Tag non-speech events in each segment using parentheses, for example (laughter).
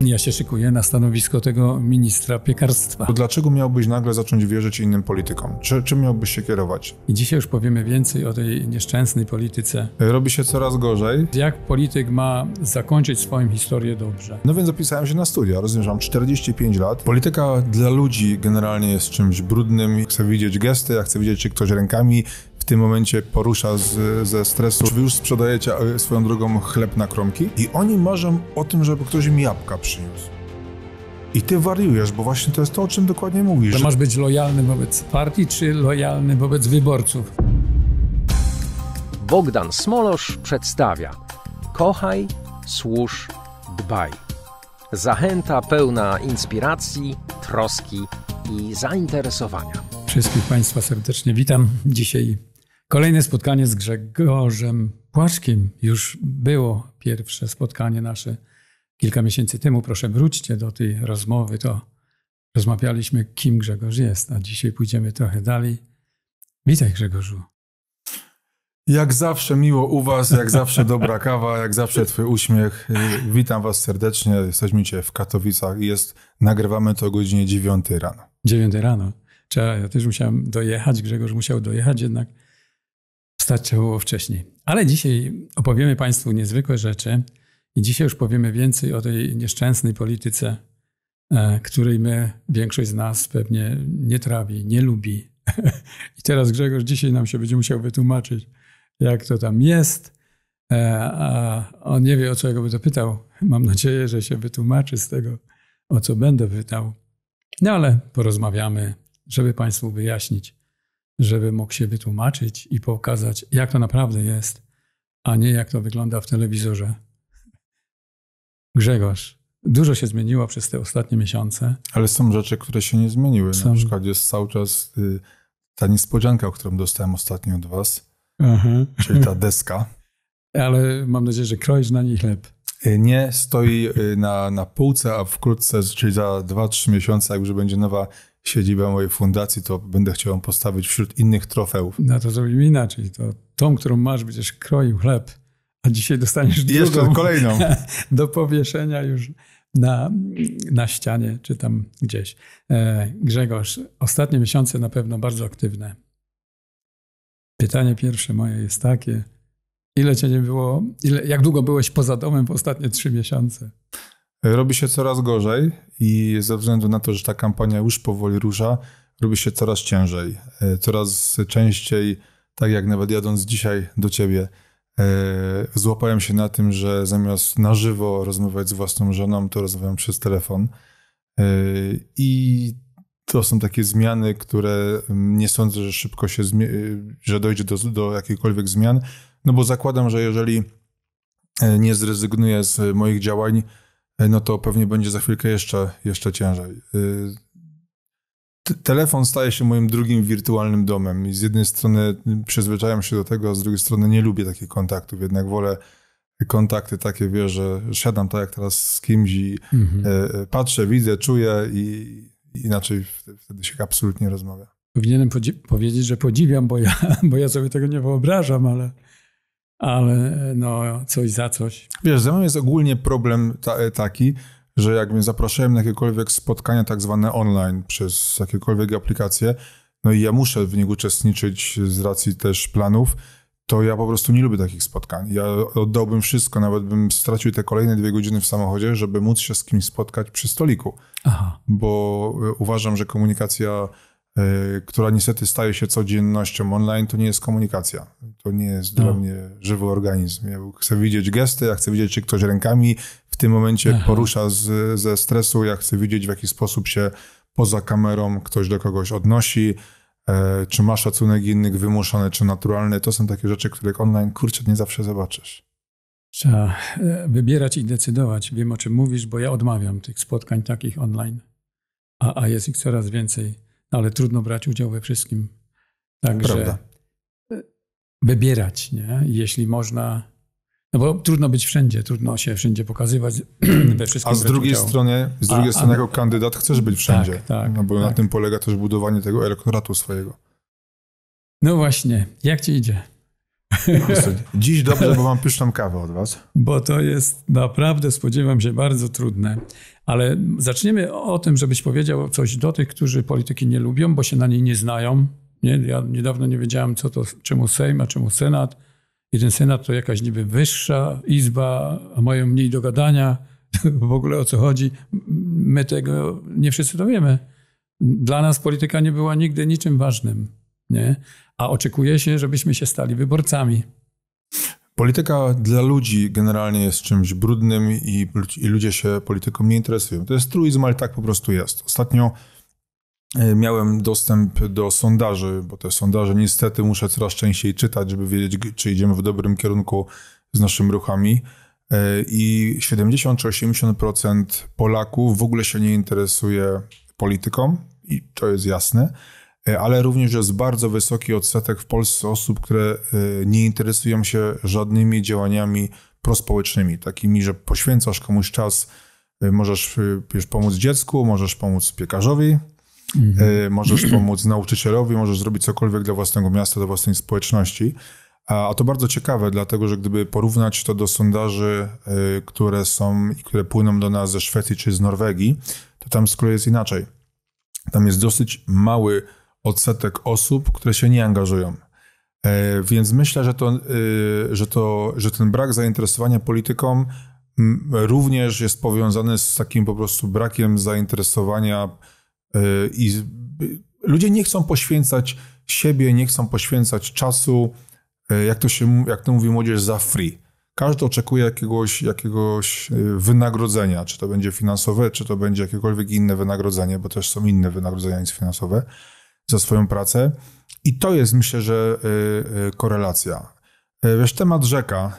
Ja się szykuję na stanowisko tego ministra piekarstwa. To dlaczego miałbyś nagle zacząć wierzyć innym politykom? Czy, czym miałbyś się kierować? I dzisiaj już powiemy więcej o tej nieszczęsnej polityce. Robi się coraz gorzej. Jak polityk ma zakończyć swoją historię dobrze? No więc zapisałem się na studia, rozumiem, 45 lat. Polityka dla ludzi generalnie jest czymś brudnym. Chcę widzieć gesty, ja chcę widzieć, czy ktoś rękami tym momencie porusza z, ze stresu. Czy wy już sprzedajecie e, swoją drogą chleb na kromki? I oni marzą o tym, żeby ktoś im jabłka przyniósł. I ty wariujesz, bo właśnie to jest to, o czym dokładnie mówisz. To masz być lojalny wobec partii, czy lojalny wobec wyborców? Bogdan Smolosz przedstawia Kochaj, służ, dbaj. Zachęta pełna inspiracji, troski i zainteresowania. Wszystkich Państwa serdecznie witam. Dzisiaj Kolejne spotkanie z Grzegorzem Płaszkiem. Już było pierwsze spotkanie nasze kilka miesięcy temu. Proszę wróćcie do tej rozmowy. To rozmawialiśmy, kim Grzegorz jest, a dzisiaj pójdziemy trochę dalej. Witaj Grzegorzu. Jak zawsze miło u Was, jak zawsze dobra (laughs) kawa, jak zawsze Twój uśmiech. Witam Was serdecznie. Jesteśmy dzisiaj w Katowicach. Jest, nagrywamy to o godzinie 9 rano. 9 rano. Trzeba, ja też musiałem dojechać, Grzegorz musiał dojechać jednak wstać trzeba było wcześniej. Ale dzisiaj opowiemy Państwu niezwykłe rzeczy i dzisiaj już powiemy więcej o tej nieszczęsnej polityce, e, której my, większość z nas pewnie nie trawi, nie lubi. (laughs) I teraz Grzegorz dzisiaj nam się będzie musiał wytłumaczyć, jak to tam jest. E, a on nie wie, o co ja by to pytał. Mam nadzieję, że się wytłumaczy z tego, o co będę pytał. No ale porozmawiamy, żeby Państwu wyjaśnić, żeby mógł się wytłumaczyć i pokazać, jak to naprawdę jest, a nie jak to wygląda w telewizorze. Grzegorz, dużo się zmieniło przez te ostatnie miesiące. Ale są rzeczy, które się nie zmieniły. Są... Na przykład jest cały czas y, ta niespodzianka, którą dostałem ostatnio od was, czyli ta deska. (laughs) Ale mam nadzieję, że kroisz na niej chleb. Y, nie, stoi y, na, na półce, a wkrótce, czyli za 2-3 miesiące, jak już będzie nowa siedziba mojej fundacji, to będę chciał ją postawić wśród innych trofeów. No to zrobimy inaczej. To tą, którą masz, będziesz kroił chleb, a dzisiaj dostaniesz drugą. Jeszcze kolejną. (laughs) Do powieszenia już na, na ścianie, czy tam gdzieś. E, Grzegorz, ostatnie miesiące na pewno bardzo aktywne. Pytanie pierwsze moje jest takie. Ile cię nie było, ile, jak długo byłeś poza domem w ostatnie trzy miesiące? Robi się coraz gorzej i ze względu na to, że ta kampania już powoli rusza, robi się coraz ciężej. E, coraz częściej, tak jak nawet jadąc dzisiaj do ciebie, e, złapałem się na tym, że zamiast na żywo rozmawiać z własną żoną, to rozmawiam przez telefon. E, I to są takie zmiany, które nie sądzę, że szybko się, że dojdzie do, do jakichkolwiek zmian, no bo zakładam, że jeżeli nie zrezygnuję z moich działań, E, no to pewnie będzie za chwilkę jeszcze, jeszcze ciężej. E, telefon staje się moim drugim wirtualnym domem i z jednej strony przyzwyczajam się do tego, a z drugiej strony nie lubię takich kontaktów, jednak wolę kontakty takie, wiesz, że siadam tak jak teraz z kimś i mhm. E, patrzę, widzę, czuję i inaczej wtedy się absolutnie rozmawia. Powinienem powiedzieć, że podziwiam, bo ja, (laughs) bo ja sobie tego nie wyobrażam, ale ale no, coś za coś. Wiesz, ze mną jest ogólnie problem ta, taki, że jak mnie zapraszałem na jakiekolwiek spotkania tak zwane online przez jakiekolwiek aplikacje, no i ja muszę w nich uczestniczyć z racji też planów, to ja po prostu nie lubię takich spotkań. Ja oddałbym wszystko, nawet bym stracił te kolejne dwie godziny w samochodzie, żeby móc się z kimś spotkać przy stoliku. Aha. Bo e, uważam, że komunikacja E, która niestety staje się codziennością online, to nie jest komunikacja. To nie jest no. dla mnie żywy organizm. Ja chcę widzieć gesty, ja chcę widzieć, czy ktoś rękami w tym momencie Aha. porusza z, ze stresu, ja chcę widzieć, w jaki sposób się poza kamerą ktoś do kogoś odnosi, e, czy ma szacunek innych wymuszony, czy naturalny. To są takie rzeczy, których online, kurczę, nie zawsze zobaczysz. Trzeba e, wybierać i decydować. Wiem, o czym mówisz, bo ja odmawiam tych spotkań takich online, a, a jest ich coraz więcej ale trudno brać udział we wszystkim. Także Prawda. wybierać, nie? jeśli można. No bo trudno być wszędzie, trudno się wszędzie pokazywać (clears throat) we wszystkim. A z drugiej udział. strony, z drugiej a, strony a... jako kandydat chcesz być wszędzie. Tak, tak, no bo tak. na tym polega też budowanie tego elektoratu swojego. No właśnie, jak ci idzie? Dziś dobrze, bo mam pyszną kawę od was. Bo to jest naprawdę, spodziewam się, bardzo trudne. Ale zaczniemy o tym, żebyś powiedział coś do tych, którzy polityki nie lubią, bo się na niej nie znają. Nie? Ja niedawno nie wiedziałem, co to, czemu Sejm, a czemu Senat. Jeden Senat to jakaś niby wyższa izba, a mają mniej do gadania. (laughs) w ogóle o co chodzi? My tego nie wszyscy to wiemy. Dla nas polityka nie była nigdy niczym ważnym nie? a oczekuje się, żebyśmy się stali wyborcami. Polityka dla ludzi generalnie jest czymś brudnym i, i ludzie się polityką nie interesują. To jest truizm, ale tak po prostu jest. Ostatnio e, miałem dostęp do sondaży, bo te sondaże niestety muszę coraz częściej czytać, żeby wiedzieć, czy idziemy w dobrym kierunku z naszymi ruchami. E, I 70 czy 80% Polaków w ogóle się nie interesuje polityką, i to jest jasne. E, ale również jest bardzo wysoki odsetek w Polsce osób, które e, nie interesują się żadnymi działaniami prospołecznymi, takimi, że poświęcasz komuś czas, e, możesz wiesz, pomóc dziecku, możesz pomóc piekarzowi, mhm. możesz (clears throat) pomóc nauczycielowi, możesz zrobić cokolwiek dla własnego miasta, dla własnej społeczności. A, to bardzo ciekawe, dlatego że gdyby porównać to do sondaży, które są i które płyną do nas ze Szwecji czy z Norwegii, to tam z kolei jest inaczej. Tam jest dosyć mały odsetek osób, które się nie angażują. E, więc myślę, że, to, e, że, to, że ten brak zainteresowania polityką również jest powiązany z takim po prostu brakiem zainteresowania e, i ludzie nie chcą poświęcać siebie, nie chcą poświęcać czasu, jak to się, jak to mówi młodzież, za free. Każdy oczekuje jakiegoś, jakiegoś wynagrodzenia, czy to będzie finansowe, czy to będzie jakiekolwiek inne wynagrodzenie, bo też są inne wynagrodzenia niż finansowe za swoją pracę. I to jest, myślę, że y, y, korelacja. Y, wiesz, temat rzeka.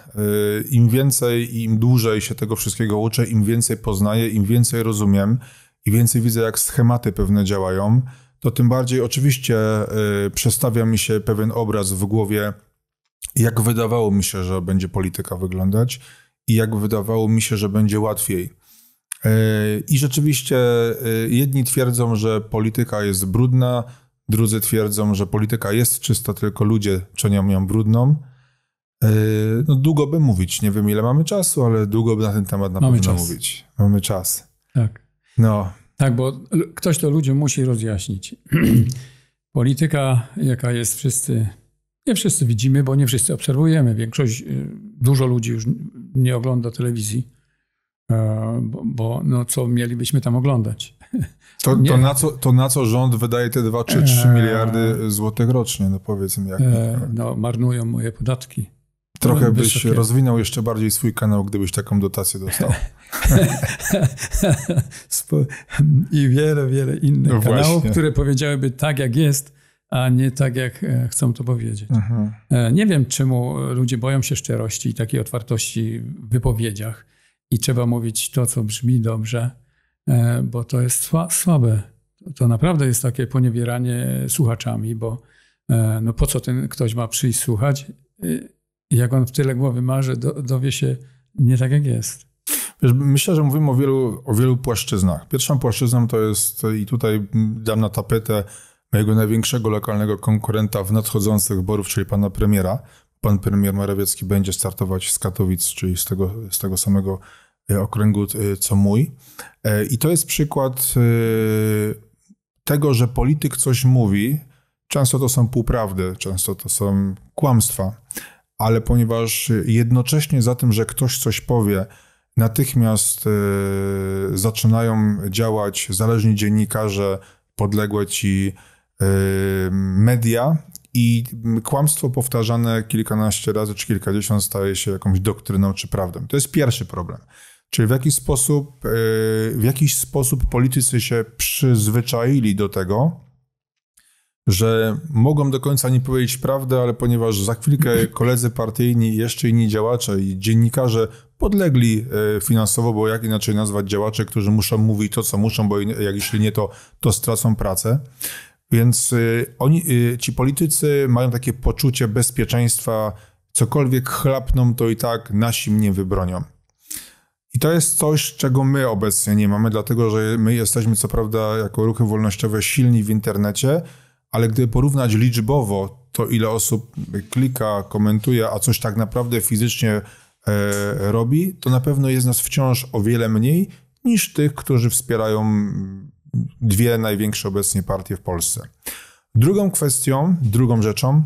Im więcej, im dłużej się tego wszystkiego uczę, im więcej poznaję, im więcej rozumiem i więcej widzę, jak schematy pewne działają, to tym bardziej oczywiście przestawia mi się pewien obraz w głowie, jak wydawało mi się, że będzie polityka wyglądać i jak wydawało mi się, że będzie łatwiej. I rzeczywiście jedni twierdzą, że polityka jest brudna, Drudzy twierdzą, że polityka jest czysta, tylko ludzie czynią ją brudną. E, no, długo by mówić, nie wiem ile mamy czasu, ale długo by na ten temat na mamy pewno czas. mówić. Mamy czas. Tak. No. Tak, bo ktoś to ludziom musi rozjaśnić. (clears throat) Polityka, jaka jest wszyscy, nie wszyscy widzimy, bo nie wszyscy obserwujemy. Większość, y, dużo ludzi już nie ogląda telewizji, e, bo, bo no, co mielibyśmy tam oglądać? To, to, na co, to na co rząd wydaje te 2 czy 3 eee. miliardy złotych rocznie, no powiedzmy. Jak, eee, no, marnują moje podatki. Trochę no, byś wysokie. rozwinął jeszcze bardziej swój kanał, gdybyś taką dotację dostał. (laughs) I wiele, wiele innych no kanałów, które powiedziałyby tak, jak jest, a nie tak, jak e, chcą to powiedzieć. Mhm. E, nie wiem, czemu ludzie boją się szczerości i takiej otwartości w wypowiedziach i trzeba mówić to, co brzmi dobrze E, bo to jest słabe. To naprawdę jest takie poniewieranie słuchaczami, bo e, no po co ten ktoś ma przyjść słuchać, e, jak on w tyle głowy ma, że dowie się nie tak jak jest. Myślę, że mówimy o wielu, o wielu płaszczyznach. Pierwszą płaszczyzną to jest, i tutaj dam na tapetę mojego największego lokalnego konkurenta w nadchodzących wyborów, czyli pana premiera. Pan premier Morawiecki będzie startować z Katowic, czyli z tego, z tego samego Y, okręgu y, co mój. E, I to jest przykład y, tego, że polityk coś mówi. Często to są półprawdy, często to są kłamstwa, ale ponieważ jednocześnie za tym, że ktoś coś powie, natychmiast zaczynają działać zależni dziennikarze, podległe ci media i kłamstwo powtarzane kilkanaście razy czy kilkadziesiąt staje się jakąś doktryną czy prawdą. To jest pierwszy problem. Czyli w jakiś sposób, e, w jakiś sposób politycy się przyzwyczaili do tego, że mogą do końca nie powiedzieć prawdy, ale ponieważ za chwilkę (clears throat) koledzy partyjni, jeszcze inni działacze i dziennikarze podlegli e, finansowo, bo jak inaczej nazwać działacze, którzy muszą mówić to, co muszą, bo jak jeśli nie, to, to stracą pracę. Więc e, oni, ci politycy mają takie poczucie bezpieczeństwa, cokolwiek chlapną, to i tak nasi mnie wybronią. I to jest coś, czego my obecnie nie mamy, dlatego że my jesteśmy co prawda jako ruchy wolnościowe silni w internecie, ale gdy porównać liczbowo to, ile osób klika, komentuje, a coś tak naprawdę fizycznie e, robi, to na pewno jest nas wciąż o wiele mniej niż tych, którzy wspierają dwie największe obecnie partie w Polsce. Drugą kwestią, drugą rzeczą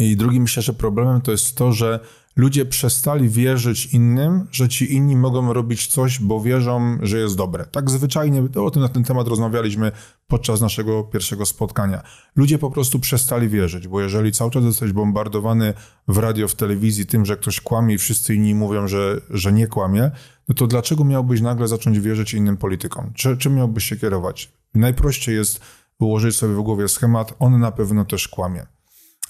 i drugim myślę, że problemem to jest to, że Ludzie przestali wierzyć innym, że ci inni mogą robić coś, bo wierzą, że jest dobre. Tak zwyczajnie, o tym na ten temat rozmawialiśmy podczas naszego pierwszego spotkania. Ludzie po prostu przestali wierzyć, bo jeżeli cały czas jesteś bombardowany w radio, w telewizji tym, że ktoś kłamie i wszyscy inni mówią, że, że nie kłamie, no to dlaczego miałbyś nagle zacząć wierzyć innym politykom? Czy, czym miałbyś się kierować? Najprościej jest ułożyć sobie w głowie schemat, on na pewno też kłamie.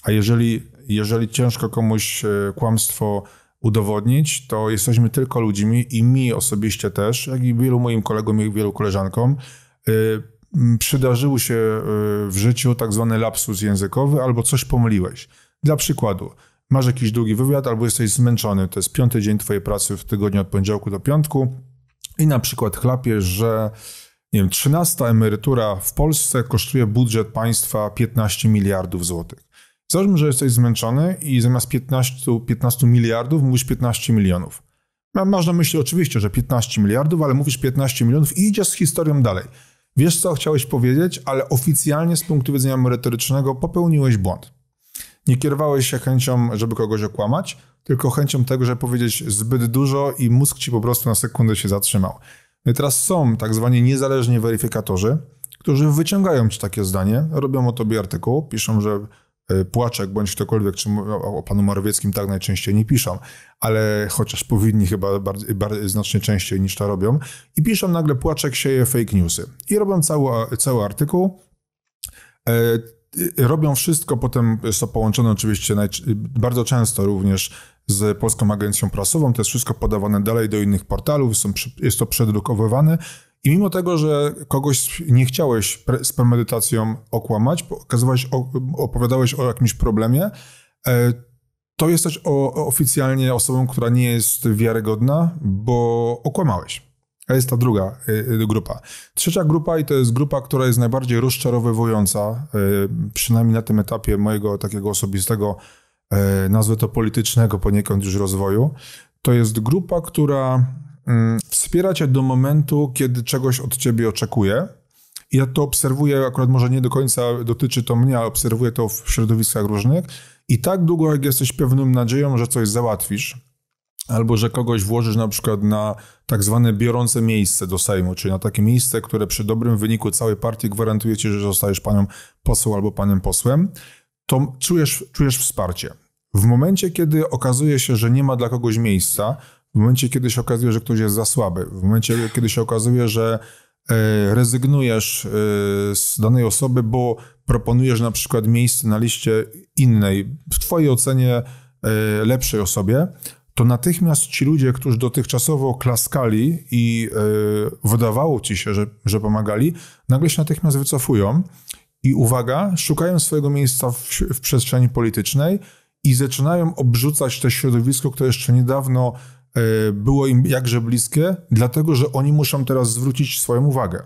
A jeżeli, jeżeli ciężko komuś e, kłamstwo udowodnić, to jesteśmy tylko ludźmi i mi osobiście też, jak i wielu moim kolegom i wielu koleżankom, e, przydarzył się e, w życiu tak zwany lapsus językowy albo coś pomyliłeś. Dla przykładu, masz jakiś długi wywiad albo jesteś zmęczony, to jest piąty dzień twojej pracy w tygodniu od poniedziałku do piątku i na przykład chlapiesz, że nie wiem, 13 emerytura w Polsce kosztuje budżet państwa 15 miliardów złotych. Załóżmy, że jesteś zmęczony i zamiast 15, 15 miliardów mówisz 15 milionów. Masz na myśli oczywiście, że 15 miliardów, ale mówisz 15 milionów i idziesz z historią dalej. Wiesz, co chciałeś powiedzieć, ale oficjalnie z punktu widzenia merytorycznego popełniłeś błąd. Nie kierowałeś się chęcią, żeby kogoś okłamać, tylko chęcią tego, żeby powiedzieć zbyt dużo i mózg ci po prostu na sekundę się zatrzymał. No i teraz są tak zwani niezależni weryfikatorzy, którzy wyciągają ci takie zdanie, robią o tobie artykuł, piszą, że E, płaczek bądź ktokolwiek, czy o panu Morawieckim tak najczęściej nie piszą, ale chociaż powinni chyba znacznie częściej niż to robią. I piszą nagle Płaczek sieje fake newsy. I robią cały, cały artykuł. E, robią wszystko, potem są połączone oczywiście bardzo często również z Polską Agencją Prasową. To jest wszystko podawane dalej do innych portalów, są, jest to przedrukowywane i mimo tego, że kogoś nie chciałeś z premedytacją okłamać, okazywałeś, opowiadałeś o jakimś problemie, e, to jesteś o, oficjalnie osobą, która nie jest wiarygodna, bo okłamałeś. To jest ta druga e, e, grupa. Trzecia grupa i to jest grupa, która jest najbardziej rozczarowywująca, przynajmniej na tym etapie mojego takiego osobistego, nazwę to politycznego poniekąd już rozwoju. To jest grupa, która mm, wspiera cię do momentu, kiedy czegoś od ciebie oczekuje. ja to obserwuję, akurat może nie do końca dotyczy to mnie, ale obserwuję to w środowiskach różnych. I tak długo, jak jesteś pewnym nadzieją, że coś załatwisz, albo że kogoś włożysz na przykład na tak zwane biorące miejsce do Sejmu, czyli na takie miejsce, które przy dobrym wyniku całej partii gwarantuje ci, że zostajesz panią poseł albo panem posłem, to czujesz, czujesz wsparcie. W momencie, kiedy okazuje się, że nie ma dla kogoś miejsca, w momencie, kiedy się okazuje, że ktoś jest za słaby, w momencie, kiedy się okazuje, że e, rezygnujesz e, z danej osoby, bo proponujesz na przykład miejsce na liście innej, w Twojej ocenie e, lepszej osobie, to natychmiast ci ludzie, którzy dotychczasowo klaskali i wydawało ci się, że, że pomagali, nagle się natychmiast wycofują i uwaga, szukają swojego miejsca w, w przestrzeni politycznej i zaczynają obrzucać to środowisko, które jeszcze niedawno E, było im jakże bliskie, dlatego że oni muszą teraz zwrócić swoją uwagę.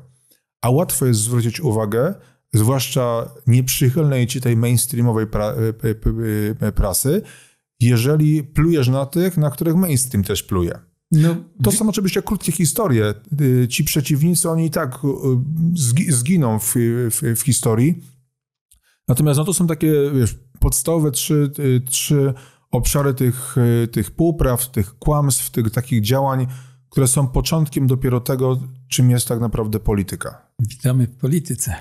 A łatwo jest zwrócić uwagę, zwłaszcza nieprzychylnej ci tej mainstreamowej pra, e, e, prasy, jeżeli plujesz na tych, na których mainstream też pluje. No, to są oczywiście krótkie historie. Ci przeciwnicy, oni i tak zginą w, w, w historii. Natomiast no, to są takie wiesz, podstawowe trzy, trzy obszary tych, e, tych półpraw, tych kłamstw, tych takich działań, które są początkiem dopiero tego, czym jest tak naprawdę polityka. Witamy w polityce.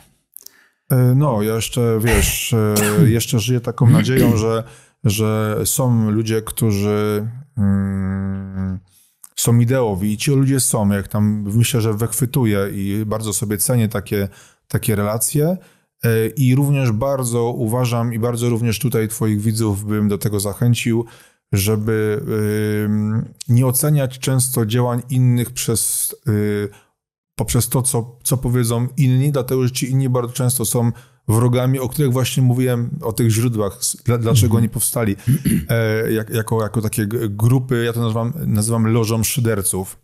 E, no, ja jeszcze, wiesz, e, (clears throat) jeszcze żyję taką nadzieją, że, że są ludzie, którzy mm, są ideowi i ci ludzie są, jak tam myślę, że wychwytuję i bardzo sobie cenię takie, takie relacje, E, I również bardzo uważam i bardzo również tutaj Twoich widzów bym do tego zachęcił, żeby nie oceniać często działań innych przez, y, poprzez to, co, co powiedzą inni, dlatego że ci inni bardzo często są wrogami, o których właśnie mówiłem, o tych źródłach, dlaczego mhm. oni powstali, e, jako, jako takie grupy, ja to nazywam, nazywam lożą szyderców.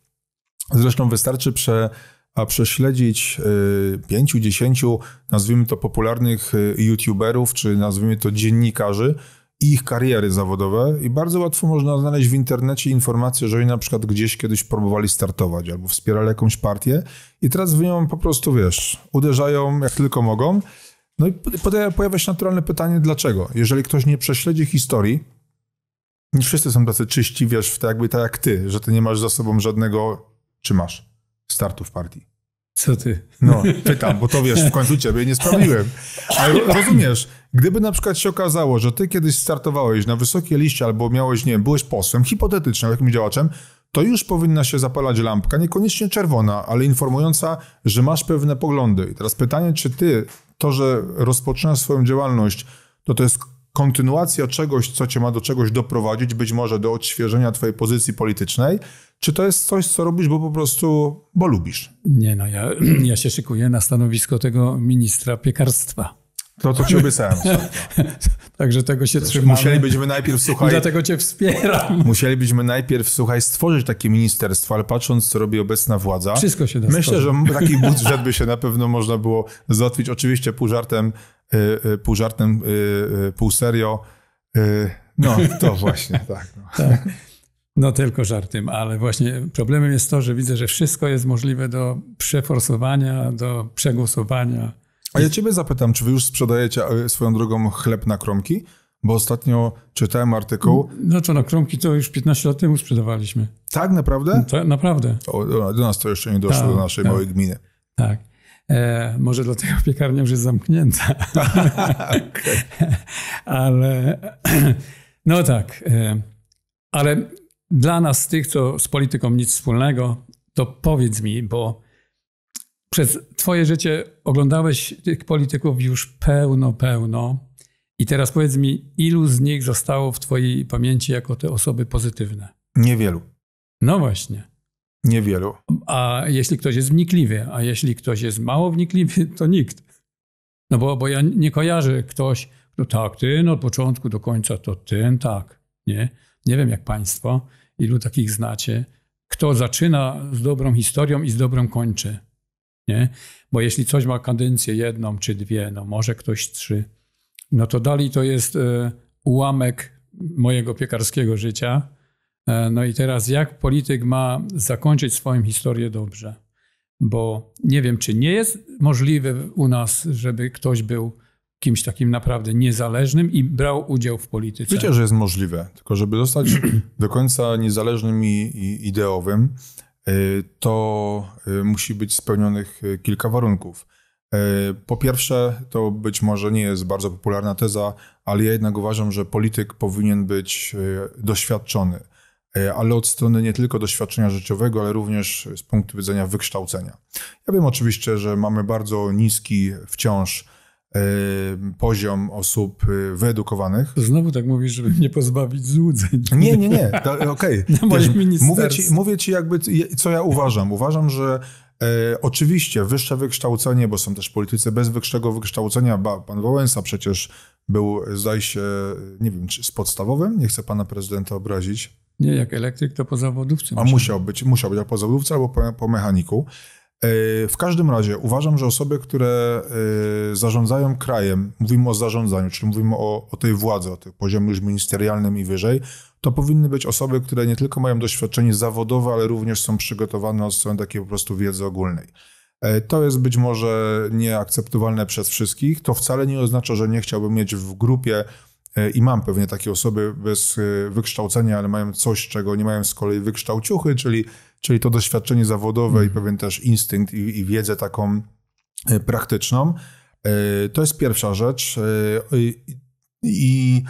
Zresztą wystarczy prze, a prześledzić y, pięciu, dziesięciu, nazwijmy to popularnych y, youtuberów, czy nazwijmy to dziennikarzy, ich kariery zawodowe i bardzo łatwo można znaleźć w internecie informacje, że oni na przykład gdzieś kiedyś próbowali startować albo wspierali jakąś partię i teraz w nią po prostu, wiesz, uderzają jak tylko mogą. No i pojawia się naturalne pytanie, dlaczego? Jeżeli ktoś nie prześledzi historii, nie wszyscy są tacy czyści, wiesz, w to jakby tak jak ty, że ty nie masz za sobą żadnego, czy masz? startów partii. Co ty? No, (laughs) pytam, bo to wiesz, w końcu ciebie nie sprawdziłem. Ale rozumiesz, gdyby na przykład się okazało, że ty kiedyś startowałeś na wysokiej liście albo miałeś, nie wiem, byłeś posłem, hipotetycznie jakimś działaczem, to już powinna się zapalać lampka, niekoniecznie czerwona, ale informująca, że masz pewne poglądy. I teraz pytanie, czy ty to, że rozpoczynasz swoją działalność, to to jest kontynuacja czegoś, co cię ma do czegoś doprowadzić, być może do odświeżenia twojej pozycji politycznej, czy to jest coś, co robisz, bo po prostu, bo lubisz? Nie no, ja, (clears throat) ja się szykuję na stanowisko tego ministra piekarstwa. To, co ci obiecałem. (laughs) Także tego się Zresztą trzymamy. Musielibyśmy najpierw, słuchaj... Dlatego cię wspieram. Musielibyśmy najpierw, słuchaj, stworzyć takie ministerstwo, ale patrząc, co robi obecna władza... Wszystko się da Myślę, stworzyć. że taki budżet by (laughs) się na pewno można było załatwić. Oczywiście pół żartem, Y, y, pół żartem, y, pół serio. No, to (laughs) właśnie, tak. No. tak. No tylko żartem, ale właśnie problemem jest to, że widzę, że wszystko jest możliwe do przeforsowania, do przegłosowania. A ja ciebie zapytam, czy wy już sprzedajecie swoją drogą chleb na kromki? Bo ostatnio czytałem artykuł. No to na no, kromki to już 15 lat temu sprzedawaliśmy. Tak naprawdę? No, tak, to, naprawdę. O, do nas to jeszcze nie doszło, tak, do naszej tak, małej gminy. Tak. E, może dlatego (laughs) piekarnia już jest zamknięta. (laughs) ale (clears throat) no tak. E, ale dla nas, tych, co z polityką nic wspólnego, to powiedz mi, bo przez Twoje życie oglądałeś tych polityków już pełno, pełno. I teraz powiedz mi, ilu z nich zostało w Twojej pamięci jako te osoby pozytywne? Niewielu. No właśnie. Niewielu. A jeśli ktoś jest wnikliwy, a jeśli ktoś jest mało wnikliwy, (laughs) to nikt. No bo, bo ja nie kojarzę ktoś, no tak, ten no od początku do końca to ten, tak. Nie, nie wiem jak państwo, ilu takich znacie, kto zaczyna z dobrą historią i z dobrą kończy. Nie? Bo jeśli coś ma kadencję jedną czy dwie, no może ktoś trzy, no to dalej to jest e, ułamek mojego piekarskiego życia, E, no i teraz jak polityk ma zakończyć swoją historię dobrze? Bo nie wiem, czy nie jest możliwe u nas, żeby ktoś był kimś takim naprawdę niezależnym i brał udział w polityce. Wiecie, że jest możliwe, tylko żeby zostać do końca niezależnym i, ideowym, e, to e, musi być spełnionych kilka warunków. Po pierwsze, to być może nie jest bardzo popularna teza, ale ja jednak uważam, że polityk powinien być doświadczony. E, ale od strony nie tylko doświadczenia życiowego, ale również z punktu widzenia wykształcenia. Ja wiem oczywiście, że mamy bardzo niski wciąż e, poziom osób e, wyedukowanych. Znowu tak mówisz, żeby mnie pozbawić złudzeń. Nie, nie, nie. Okej. (laughs) Okay. Mówię, ci, mówię ci jakby, co ja uważam. Uważam, że E, oczywiście wyższe wykształcenie, bo są też politycy bez wyższego wykształcenia. Ba, pan Wałęsa przecież był, zdaje się, nie wiem, czy z podstawowym, nie chcę pana prezydenta obrazić. Nie, jak elektryk to po zawodówce. A musiał być, musiał być, a po zawodówce albo po, po mechaniku. E, w każdym razie uważam, że osoby, które e, zarządzają krajem, mówimy o zarządzaniu, czyli mówimy o, o tej władzy, o tym poziomie już ministerialnym i wyżej, to powinny być osoby, które nie tylko mają doświadczenie zawodowe, ale również są przygotowane od strony takiej po prostu wiedzy ogólnej. E, to jest być może nieakceptowalne przez wszystkich. To wcale nie oznacza, że nie chciałbym mieć w grupie i mam pewnie takie osoby bez wykształcenia, ale mają coś, czego nie mają z kolei wykształciuchy, czyli Czyli to doświadczenie zawodowe i mhm. pewien też instynkt i, i wiedzę taką e, praktyczną. E, to jest pierwsza rzecz. E, I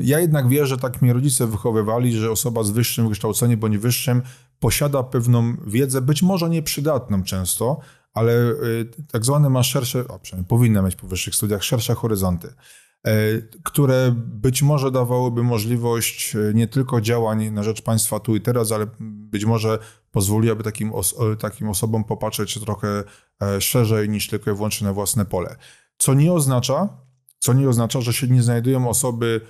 ja jednak wierzę, że tak mnie rodzice wychowywali, że osoba z wyższym wykształceniem bądź wyższym posiada pewną wiedzę, być może nieprzydatną często, ale tak zwane ma szersze, a przynajmniej powinna mieć po wyższych studiach, szersze horyzonty. E, które być może dawałyby możliwość e, nie tylko działań na rzecz państwa tu i teraz, ale być może pozwoliłaby takim, os e, takim osobom popatrzeć trochę szerzej niż tylko i wyłącznie na własne pole. Co nie oznacza, co nie oznacza, że się nie znajdują osoby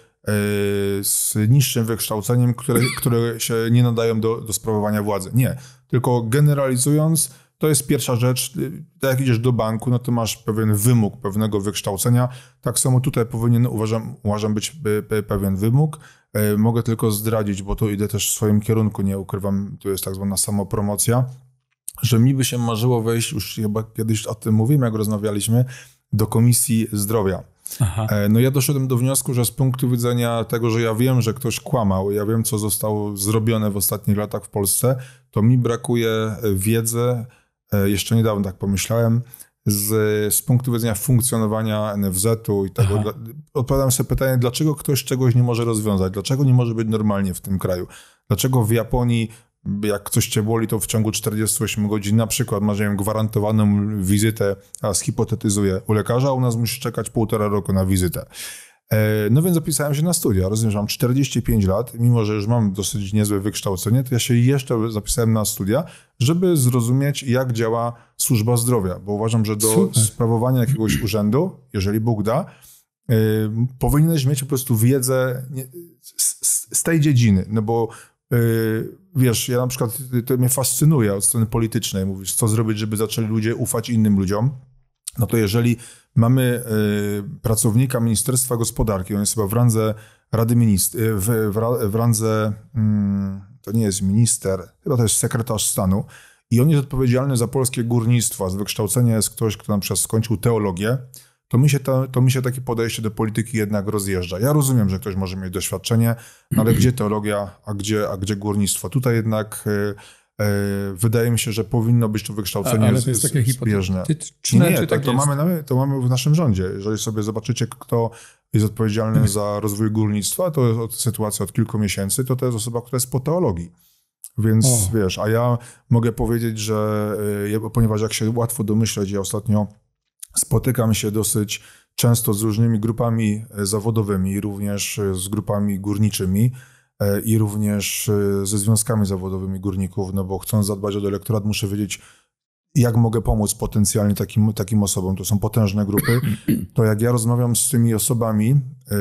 z niższym wykształceniem, które, które się nie nadają do, do sprawowania władzy. Nie, tylko generalizując, to jest pierwsza rzecz. Tak jak idziesz do banku, no to masz pewien wymóg pewnego wykształcenia. Tak samo tutaj powinien, uważam, uważam być pewien wymóg. E, mogę tylko zdradzić, bo tu idę też w swoim kierunku, nie ukrywam, tu jest tak zwana samopromocja, że mi by się marzyło wejść, już chyba kiedyś o tym mówiłem, jak rozmawialiśmy, do Komisji Zdrowia. Aha. E, no ja doszedłem do wniosku, że z punktu widzenia tego, że ja wiem, że ktoś kłamał, ja wiem, co zostało zrobione w ostatnich latach w Polsce, to mi brakuje e, wiedzy E, jeszcze niedawno tak pomyślałem, z, z punktu widzenia funkcjonowania NFZ-u i tego. Dla, odpowiadam sobie pytanie, dlaczego ktoś czegoś nie może rozwiązać? Dlaczego nie może być normalnie w tym kraju? Dlaczego w Japonii jak coś cię boli, to w ciągu 48 godzin na przykład masz, gwarantowaną wizytę, a hipotetyzuję, u lekarza, a u nas musisz czekać półtora roku na wizytę. E, no więc zapisałem się na studia. Rozumiem, że mam 45 lat, mimo że już mam dosyć niezłe wykształcenie, to ja się jeszcze zapisałem na studia, żeby zrozumieć, jak działa służba zdrowia, bo uważam, że do Super. sprawowania jakiegoś (clears throat) urzędu, jeżeli Bóg da, yy, powinieneś mieć po prostu wiedzę z, z tej dziedziny, no bo yy, wiesz, ja na przykład, to mnie fascynuje od strony politycznej, mówisz, co zrobić, żeby zaczęli ludzie ufać innym ludziom, no to jeżeli mamy y, pracownika Ministerstwa Gospodarki, on jest chyba w randze Rady Ministrów, y, w, w, randze, mm, to nie jest minister, chyba to jest sekretarz stanu, i on jest odpowiedzialny za polskie górnictwo, a z wykształcenia jest ktoś, kto na przykład skończył teologię, to mi, się to mi się takie podejście do polityki jednak rozjeżdża. Ja rozumiem, że ktoś może mieć doświadczenie, no ale gdzie teologia, a gdzie, a gdzie górnictwo? Tutaj jednak y, E, wydaje mi się, że powinno być to wykształcenie A, Ale to jest takie zbieżne. Nie, tak, tak to, mamy, to mamy w naszym rządzie. Jeżeli sobie zobaczycie, kto jest odpowiedzialny za rozwój górnictwa, to jest od, sytuacja od kilku miesięcy, to to jest osoba, która jest po teologii. Więc o. wiesz, a ja mogę powiedzieć, że e, ponieważ jak się łatwo domyśleć, ja ostatnio spotykam się dosyć często z różnymi grupami e, zawodowymi, również z grupami górniczymi. E, i również e, ze związkami zawodowymi górników, no bo chcąc zadbać o elektorat, muszę wiedzieć, jak mogę pomóc potencjalnie takim, takim osobom. To są potężne grupy. (clears throat) To jak ja rozmawiam z tymi osobami, e,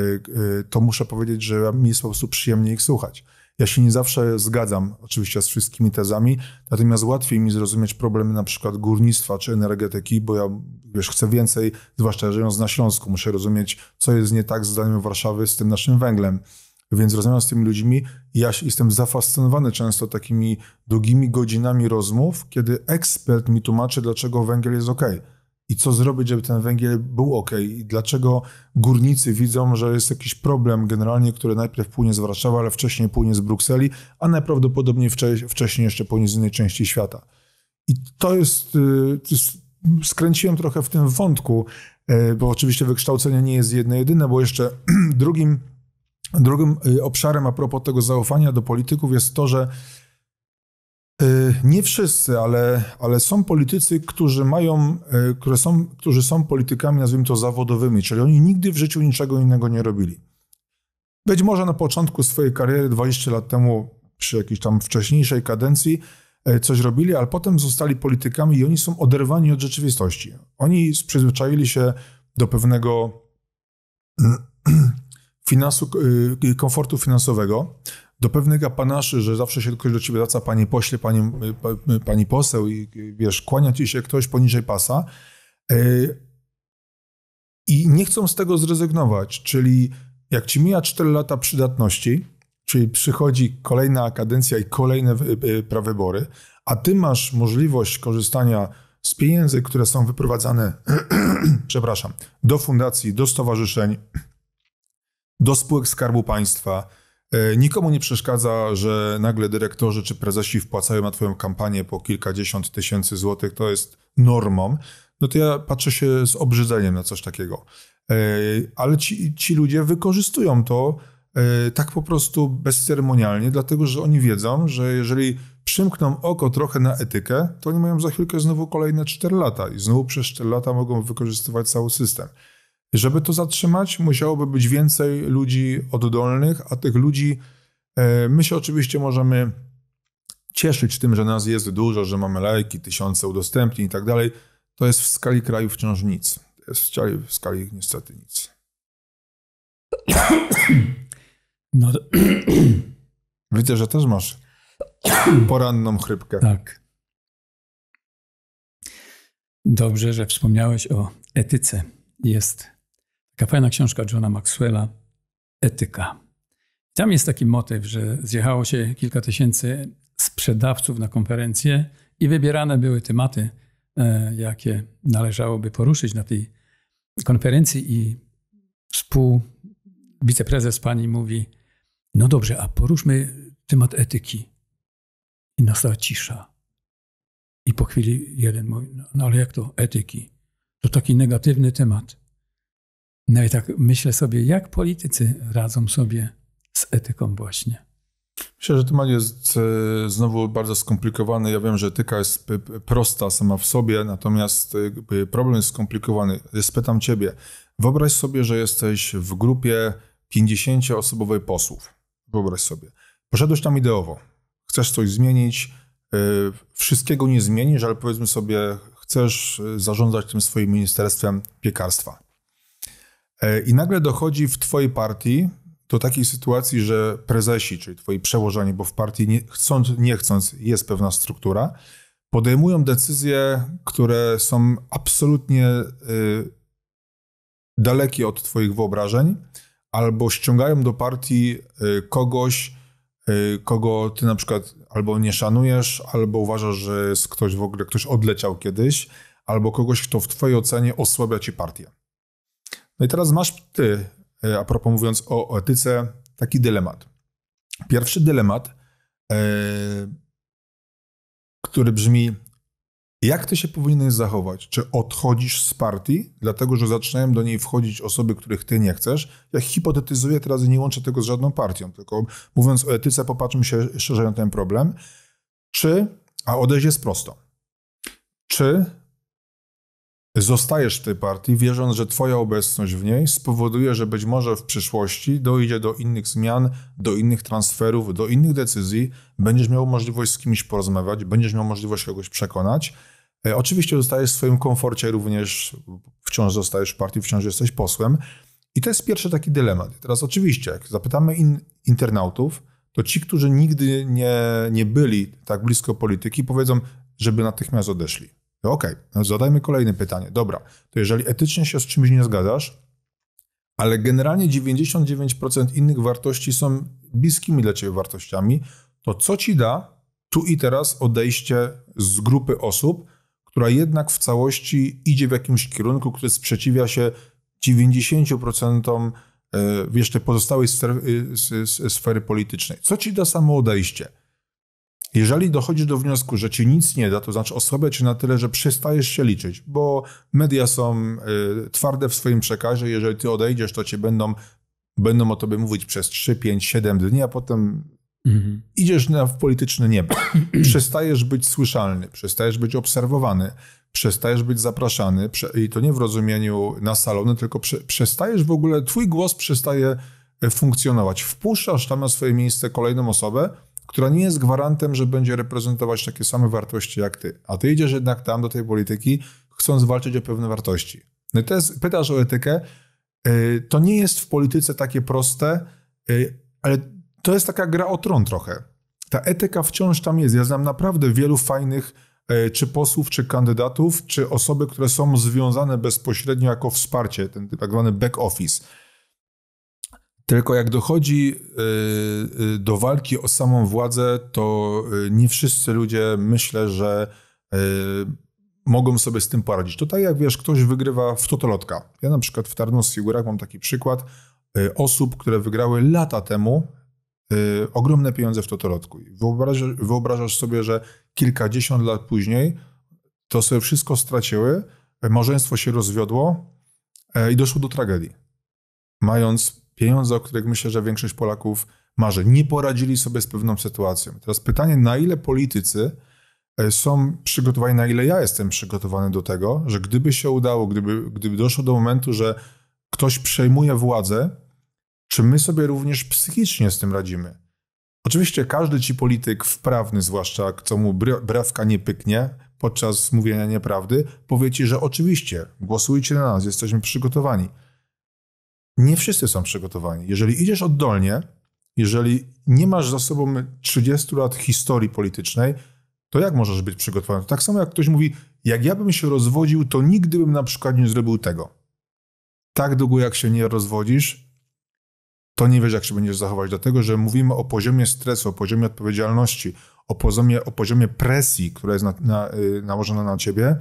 to muszę powiedzieć, że mi jest po prostu przyjemnie ich słuchać. Ja się nie zawsze zgadzam oczywiście z wszystkimi tezami, natomiast łatwiej mi zrozumieć problemy na przykład górnictwa czy energetyki, bo ja wiesz, chcę więcej, zwłaszcza żyjąc na Śląsku, muszę rozumieć, co jest nie tak z zdaniem Warszawy z tym naszym węglem więc rozmawiam z tymi ludźmi ja jestem zafascynowany często takimi długimi godzinami rozmów, kiedy ekspert mi tłumaczy, dlaczego węgiel jest ok. I co zrobić, żeby ten węgiel był ok? I dlaczego górnicy widzą, że jest jakiś problem generalnie, który najpierw płynie z Warszawy, ale wcześniej płynie z Brukseli, a najprawdopodobniej wcześniej jeszcze płynie z innej części świata. I to jest, y, to jest skręciłem trochę w tym wątku, y, bo oczywiście wykształcenie nie jest jedno jedyne, bo jeszcze (clears throat) drugim Drugim y, obszarem a propos tego zaufania do polityków jest to, że y, nie wszyscy, ale, ale są politycy, którzy mają, y, które są, którzy są politykami, nazwijmy to zawodowymi, czyli oni nigdy w życiu niczego innego nie robili. Być może na początku swojej kariery 20 lat temu, przy jakiejś tam wcześniejszej kadencji, coś robili, ale potem zostali politykami i oni są oderwani od rzeczywistości. Oni przyzwyczaili się do pewnego finansu, y, komfortu finansowego, do pewnych apanaszy, że zawsze się ktoś do ciebie wraca, panie pośle, panie, y, y, pani poseł i wiesz, kłania ci się ktoś poniżej pasa i nie chcą z tego zrezygnować, czyli jak ci mija 4 lata przydatności, czyli przychodzi kolejna kadencja i kolejne prawybory, a ty masz możliwość korzystania z pieniędzy, które są wyprowadzane, (clears throat) przepraszam, do fundacji, do stowarzyszeń, do spółek Skarbu Państwa. E, nikomu nie przeszkadza, że nagle dyrektorzy czy prezesi wpłacają na Twoją kampanię po kilkadziesiąt tysięcy złotych, to jest normą. No to ja patrzę się z obrzydzeniem na coś takiego. E, ale ci, ci ludzie wykorzystują to e, tak po prostu bezceremonialnie, dlatego że oni wiedzą, że jeżeli przymkną oko trochę na etykę, to oni mają za chwilkę znowu kolejne 4 lata i znowu przez 4 lata mogą wykorzystywać cały system. Żeby to zatrzymać, musiałoby być więcej ludzi oddolnych, a tych ludzi e, my się oczywiście możemy cieszyć tym, że nas jest dużo, że mamy lajki, tysiące udostępnień i tak dalej. To jest w skali kraju wciąż nic. To jest w skali, w skali niestety nic. (coughs) No to... (coughs) Widzę, że też masz (coughs) poranną chrypkę. Tak. Dobrze, że wspomniałeś o etyce. Jest Taka fajna książka Johna Maxwella, Etyka. Tam jest taki motyw, że zjechało się kilka tysięcy sprzedawców na konferencję i wybierane były tematy, e, jakie należałoby poruszyć na tej konferencji i współ wiceprezes pani mówi, no dobrze, a poruszmy temat etyki. I nastała cisza. I po chwili jeden mówi, no, no ale jak to etyki? To taki negatywny temat. No i tak myślę sobie, jak politycy radzą sobie z etyką właśnie. Myślę, że temat jest e, znowu bardzo skomplikowany. Ja wiem, że etyka jest prosta sama w sobie, natomiast e, problem jest skomplikowany. Spytam ciebie, wyobraź sobie, że jesteś w grupie 50-osobowej posłów. Wyobraź sobie. Poszedłeś tam ideowo, chcesz coś zmienić, e, wszystkiego nie zmienisz, ale powiedzmy sobie, chcesz zarządzać tym swoim ministerstwem piekarstwa. E, I nagle dochodzi w twojej partii do takiej sytuacji, że prezesi, czyli twoi przełożeni, bo w partii nie, chcąc, nie chcąc jest pewna struktura, podejmują decyzje, które są absolutnie y, dalekie od twoich wyobrażeń, albo ściągają do partii y, kogoś, y, kogo ty na przykład albo nie szanujesz, albo uważasz, że jest ktoś w ogóle, ktoś odleciał kiedyś, albo kogoś, kto w twojej ocenie osłabia ci partię. No i teraz masz ty, e, a propos mówiąc o, etyce, taki dylemat. Pierwszy dylemat, e, który brzmi, jak ty się powinieneś zachować? Czy odchodzisz z partii, dlatego że zaczynają do niej wchodzić osoby, których ty nie chcesz? Ja hipotetyzuję teraz i nie łączę tego z żadną partią, tylko mówiąc o etyce, popatrzmy się szerzej na ten problem. Czy, a odejść jest prosto, czy zostajesz w tej partii, wierząc, że Twoja obecność w niej spowoduje, że być może w przyszłości dojdzie do innych zmian, do innych transferów, do innych decyzji, będziesz miał możliwość z kimś porozmawiać, będziesz miał możliwość kogoś przekonać. E, oczywiście zostajesz w swoim komforcie również, wciąż zostajesz w partii, wciąż jesteś posłem. I to jest pierwszy taki dylemat. Teraz oczywiście, jak zapytamy in, internautów, to ci, którzy nigdy nie, nie byli tak blisko polityki, powiedzą, żeby natychmiast odeszli OK. No okej, okay, no zadajmy kolejne pytanie. Dobra, to jeżeli etycznie się z czymś nie zgadzasz, ale generalnie 99% innych wartości są bliskimi dla ciebie wartościami, to co ci da tu i teraz odejście z grupy osób, która jednak w całości idzie w jakimś kierunku, który sprzeciwia się 90% jeszcze e, pozostałej y, sfery politycznej. Co ci da samo odejście? Jeżeli dochodzisz do wniosku, że ci nic nie da, to znaczy osłabia cię na tyle, że przestajesz się liczyć, bo media są y, twarde w swoim przekazie. Jeżeli ty odejdziesz, to cię będą, będą o tobie mówić przez 3, 5, 7 dni, a potem mhm. idziesz na, w polityczne niebo. (clears throat) przestajesz być słyszalny, przestajesz być obserwowany, przestajesz być zapraszany i to nie w rozumieniu na salony, tylko prze, przestajesz w ogóle, twój głos przestaje e, funkcjonować. Wpuszczasz tam na swoje miejsce kolejną osobę, która nie jest gwarantem, że będzie reprezentować takie same wartości jak ty. A ty idziesz jednak tam do tej polityki, chcąc walczyć o pewne wartości. No i to pytasz o etykę. Y, to nie jest w polityce takie proste, y, ale to jest taka gra o tron trochę. Ta etyka wciąż tam jest. Ja znam naprawdę wielu fajnych y, czy posłów, czy kandydatów, czy osoby, które są związane bezpośrednio jako wsparcie, ten tak zwany back office tylko jak dochodzi y, y, do walki o samą władzę, to y, nie wszyscy ludzie myślę, że mogą sobie z tym poradzić. Tutaj jak wiesz, ktoś wygrywa w totolotka. Ja na przykład w Tarnowskich Górach mam taki przykład osób, które wygrały lata temu ogromne pieniądze w totolotku. Wyobrażasz, wyobrażasz sobie, że kilkadziesiąt lat później to sobie wszystko straciły, małżeństwo się rozwiodło i doszło do tragedii. Mając Pieniądze, o których myślę, że większość Polaków marzy. Nie poradzili sobie z pewną sytuacją. Teraz pytanie, na ile politycy e, są przygotowani, na ile ja jestem przygotowany do tego, że gdyby się udało, gdyby, gdyby doszło do momentu, że ktoś przejmuje władzę, czy my sobie również psychicznie z tym radzimy? Oczywiście każdy ci polityk wprawny, zwłaszcza co mu brawka nie pyknie podczas mówienia nieprawdy, powie ci, że oczywiście głosujcie na nas, jesteśmy przygotowani nie wszyscy są przygotowani. Jeżeli idziesz oddolnie, jeżeli nie masz za sobą 30 lat historii politycznej, to jak możesz być przygotowany? Tak samo jak ktoś mówi, jak ja bym się rozwodził, to nigdy bym na przykład nie zrobił tego. Tak długo jak się nie rozwodzisz, to nie wiesz, jak się będziesz zachować, dlatego że mówimy o poziomie stresu, o poziomie odpowiedzialności, o poziomie, o poziomie presji, która jest na, na, y, nałożona na ciebie,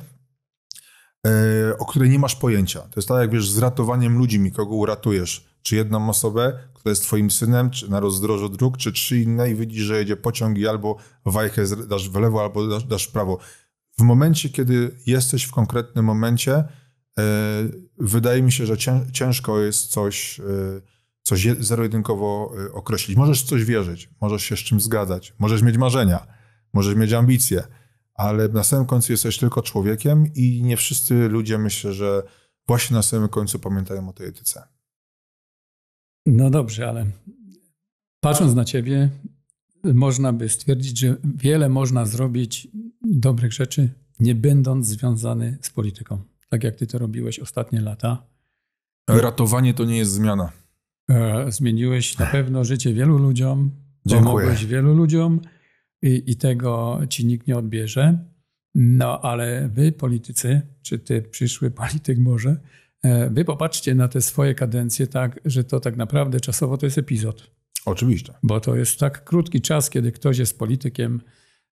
E, o której nie masz pojęcia. To jest tak, jak wiesz, z ratowaniem ludzi mi kogo uratujesz. Czy jedną osobę, która jest twoim synem, czy na rozdrożu dróg, czy trzy inne i widzisz, że jedzie pociąg i albo wajchę dasz w lewo, albo dasz, dasz w prawo. W momencie, kiedy jesteś w konkretnym momencie, e, wydaje mi się, że ciężko jest coś, e, coś zero-jedynkowo określić. Możesz w coś wierzyć, możesz się z czym zgadzać, możesz mieć marzenia, możesz mieć ambicje, ale na samym końcu jesteś tylko człowiekiem i nie wszyscy ludzie myślę, że właśnie na samym końcu pamiętają o tej etyce. No dobrze, ale patrząc na ciebie, można by stwierdzić, że wiele można zrobić dobrych rzeczy, nie będąc związany z polityką. Tak jak ty to robiłeś ostatnie lata. Ratowanie to nie jest zmiana. E, zmieniłeś na pewno życie wielu ludziom, Dziękuję. pomogłeś wielu ludziom i, i tego ci nikt nie odbierze. No ale wy, politycy, czy ty przyszły polityk może, e, wy popatrzcie na te swoje kadencje tak, że to tak naprawdę czasowo to jest epizod. Oczywiście. Bo to jest tak krótki czas, kiedy ktoś jest politykiem,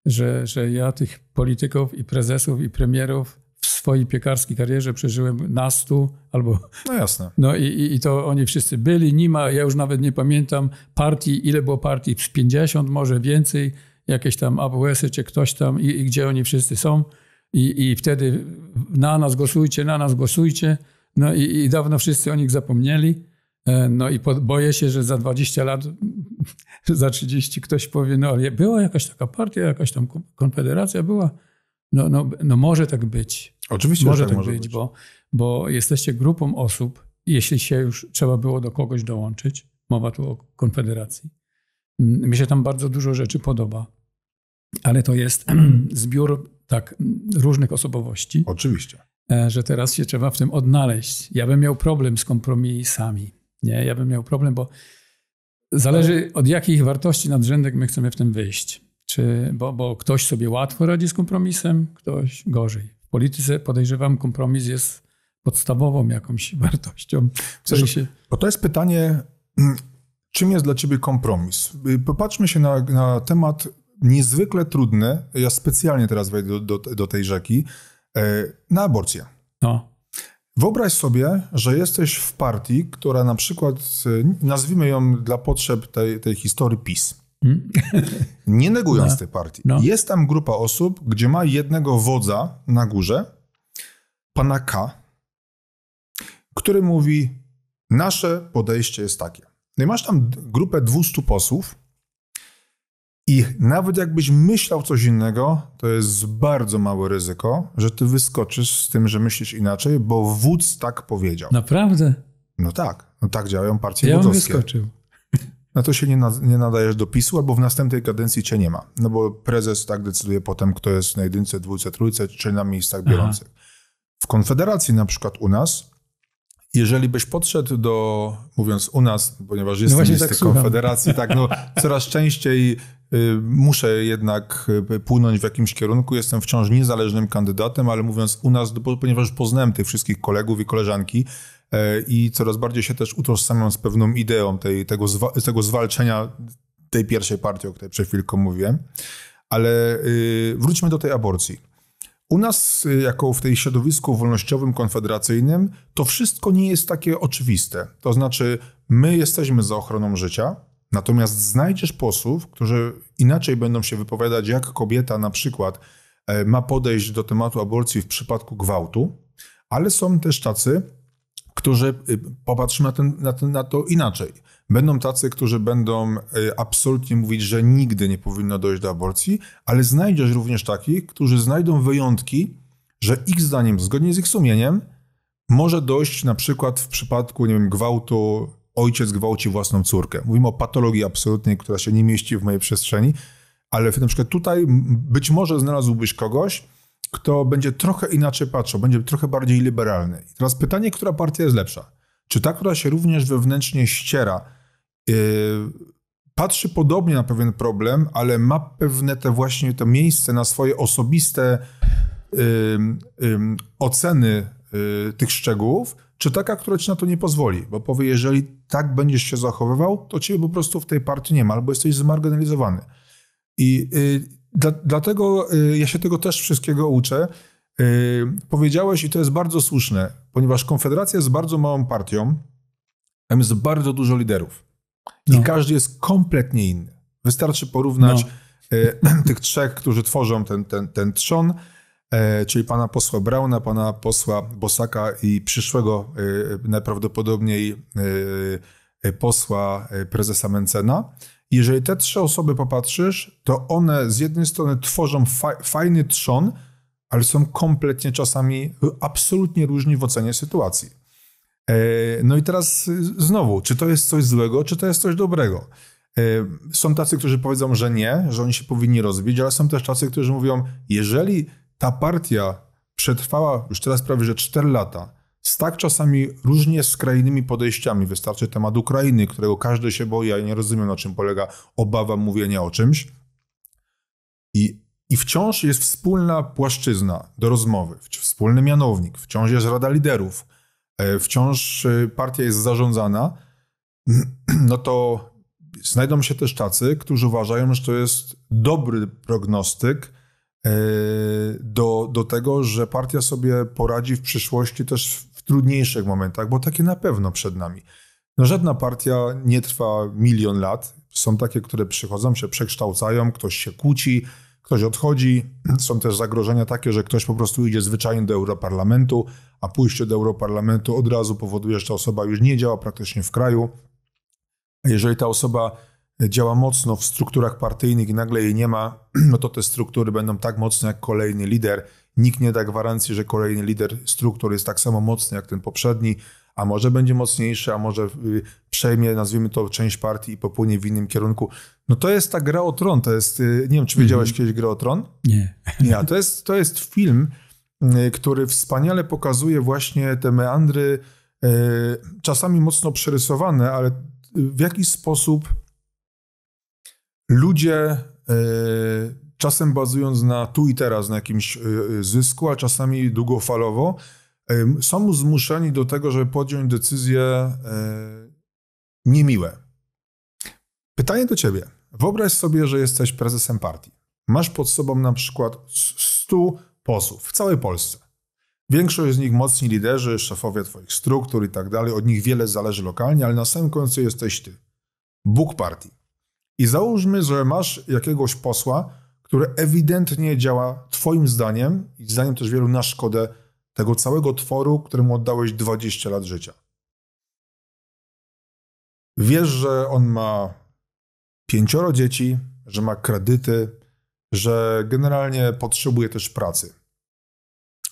że, że ja tych polityków i prezesów i premierów w swojej piekarskiej karierze przeżyłem nastu albo... No jasne. No i, i, i to oni wszyscy byli, nie ma, ja już nawet nie pamiętam partii, ile było partii, 50 może więcej, jakieś tam AWS-y czy ktoś tam i, i gdzie oni wszyscy są. I, I wtedy na nas głosujcie, na nas głosujcie. No i, i dawno wszyscy o nich zapomnieli. E, no i po, boję się, że za 20 lat, (laughs) za 30 ktoś powie, no ale była jakaś taka partia, jakaś tam konfederacja była. No, no, no może tak być. Oczywiście, może tak, tak może być, być, Bo, bo jesteście grupą osób, jeśli się już trzeba było do kogoś dołączyć, mowa tu o konfederacji, mi się tam bardzo dużo rzeczy podoba, ale to jest (clears throat) zbiór tak różnych osobowości. Oczywiście. E, że teraz się trzeba w tym odnaleźć. Ja bym miał problem z kompromisami. Nie, ja bym miał problem, bo zależy od jakich wartości nadrzędek my chcemy w tym wyjść. Czy, bo, bo ktoś sobie łatwo radzi z kompromisem, ktoś gorzej. W polityce podejrzewam, kompromis jest podstawową jakąś (laughs) wartością. W Bo to jest pytanie mm, Czym jest dla ciebie kompromis? Y, popatrzmy się na, na temat niezwykle trudny. Ja specjalnie teraz wejdę do, do, do tej rzeki. E, na aborcję. No. Wyobraź sobie, że jesteś w partii, która na przykład, y, nazwijmy ją dla potrzeb tej, tej historii PiS. Hmm? (laughs) Nie negując no. tej partii. No. Jest tam grupa osób, gdzie ma jednego wodza na górze, pana K, który mówi: Nasze podejście jest takie. No i masz tam grupę 200 posłów i nawet jakbyś myślał coś innego, to jest bardzo małe ryzyko, że ty wyskoczysz z tym, że myślisz inaczej, bo wódz tak powiedział. Naprawdę? No tak. No tak działają partie ja wódzowskie. Ja wyskoczył. Na no to się nie, na, nie nadajesz do PiSu, albo w następnej kadencji cię nie ma. No bo prezes tak decyduje potem, kto jest na jedynce, dwójce, trójce, czy na miejscach biorących. Aha. W Konfederacji na przykład u nas jeżeli byś podszedł do, mówiąc u nas, ponieważ jestem no z tej tak konfederacji, tak, no, coraz częściej y, muszę jednak y, płynąć w jakimś kierunku. Jestem wciąż niezależnym kandydatem, ale mówiąc u nas, ponieważ poznałem tych wszystkich kolegów i koleżanki e, i coraz bardziej się też utożsamiam z pewną ideą tej, tego, tego zwalczenia tej pierwszej partii, o której przed chwilką mówiłem. Ale y, wróćmy do tej aborcji. U nas, y, jako w tej środowisku wolnościowym, konfederacyjnym, to wszystko nie jest takie oczywiste. To znaczy, my jesteśmy za ochroną życia, natomiast znajdziesz posłów, którzy inaczej będą się wypowiadać, jak kobieta na przykład e, ma podejść do tematu aborcji w przypadku gwałtu, ale są też tacy, którzy y, popatrzą na, ten, na, ten, na to inaczej Będą tacy, którzy będą e, absolutnie mówić, że nigdy nie powinno dojść do aborcji, ale znajdziesz również takich, którzy znajdą wyjątki, że ich zdaniem, zgodnie z ich sumieniem, może dojść na przykład w przypadku, nie wiem, gwałtu, ojciec gwałci własną córkę. Mówimy o patologii absolutnej, która się nie mieści w mojej przestrzeni, ale na przykład tutaj być może znalazłbyś kogoś, kto będzie trochę inaczej patrzył, będzie trochę bardziej liberalny. I teraz pytanie, która partia jest lepsza? czy ta, która się również wewnętrznie ściera, yy, patrzy podobnie na pewien problem, ale ma pewne te właśnie to miejsce na swoje osobiste oceny yy, tych szczegółów, czy taka, która ci na to nie pozwoli, bo powie, jeżeli tak będziesz się zachowywał, to ciebie po prostu w tej partii nie ma, albo jesteś zmarginalizowany. I yy, dlatego ja się tego też wszystkiego uczę. Powiedziałeś, i to jest bardzo słuszne, ponieważ Konfederacja jest bardzo małą partią, tam jest bardzo dużo liderów. No. I każdy jest kompletnie inny. Wystarczy porównać no. E, (clears throat) tych trzech, którzy tworzą ten, ten, ten trzon, e, czyli pana posła Brauna, pana posła Bosaka i przyszłego e, najprawdopodobniej posła prezesa Mencena. Jeżeli te trzy osoby popatrzysz, to one z jednej strony tworzą fa- fajny trzon, ale są kompletnie czasami absolutnie różni w ocenie sytuacji. E, no i teraz e, znowu, czy to jest coś złego, czy to jest coś dobrego? E, są tacy, którzy powiedzą, że nie, że oni się powinni rozbić, ale są też tacy, którzy mówią, jeżeli ta partia przetrwała już teraz prawie że 4 lata, z tak czasami różnie skrajnymi podejściami, wystarczy temat Ukrainy, którego każdy się boi, a ja nie rozumiem na czym polega obawa mówienia o czymś, i i wciąż jest wspólna płaszczyzna do rozmowy, wspólny mianownik, wciąż jest Rada Liderów, e, wciąż e, partia jest zarządzana, (clears throat) no to znajdą się też tacy, którzy uważają, że to jest dobry prognostyk e, do, do tego, że partia sobie poradzi w przyszłości też w trudniejszych momentach, bo takie na pewno przed nami. No, żadna partia nie trwa milion lat. Są takie, które przychodzą, się przekształcają, ktoś się kłóci, ktoś odchodzi. (clears throat) Są też zagrożenia takie, że ktoś po prostu idzie zwyczajnie do Europarlamentu, a pójście do Europarlamentu od razu powoduje, że ta osoba już nie działa praktycznie w kraju. Jeżeli ta osoba działa mocno w strukturach partyjnych i nagle jej nie ma, (clears throat) no to te struktury będą tak mocne jak kolejny lider. Nikt nie da gwarancji, że kolejny lider struktur jest tak samo mocny jak ten poprzedni a może będzie mocniejszy, a może y, przejmie, nazwijmy to, część partii i popłynie w innym kierunku. No to jest ta gra o tron, to jest, y, nie wiem, czy mhm. widziałeś mm kiedyś grę o tron? Nie. (laughs) Nie, to jest, to jest film, y, który wspaniale pokazuje właśnie te meandry, czasami mocno przerysowane, ale w jaki sposób ludzie czasem bazując na tu i teraz, na jakimś zysku, a czasami długofalowo, są zmuszeni do tego, żeby podjąć decyzje e, niemiłe. Pytanie do ciebie. Wyobraź sobie, że jesteś prezesem partii. Masz pod sobą na przykład 100 posłów w całej Polsce. Większość z nich mocni liderzy, szefowie twoich struktur i tak dalej. Od nich wiele zależy lokalnie, ale na samym końcu jesteś ty. Bóg partii. I załóżmy, że masz jakiegoś posła, który ewidentnie działa twoim zdaniem i zdaniem też wielu na szkodę tego całego tworu, któremu oddałeś 20 lat życia. Wiesz, że on ma pięcioro dzieci, że ma kredyty, że generalnie potrzebuje też pracy,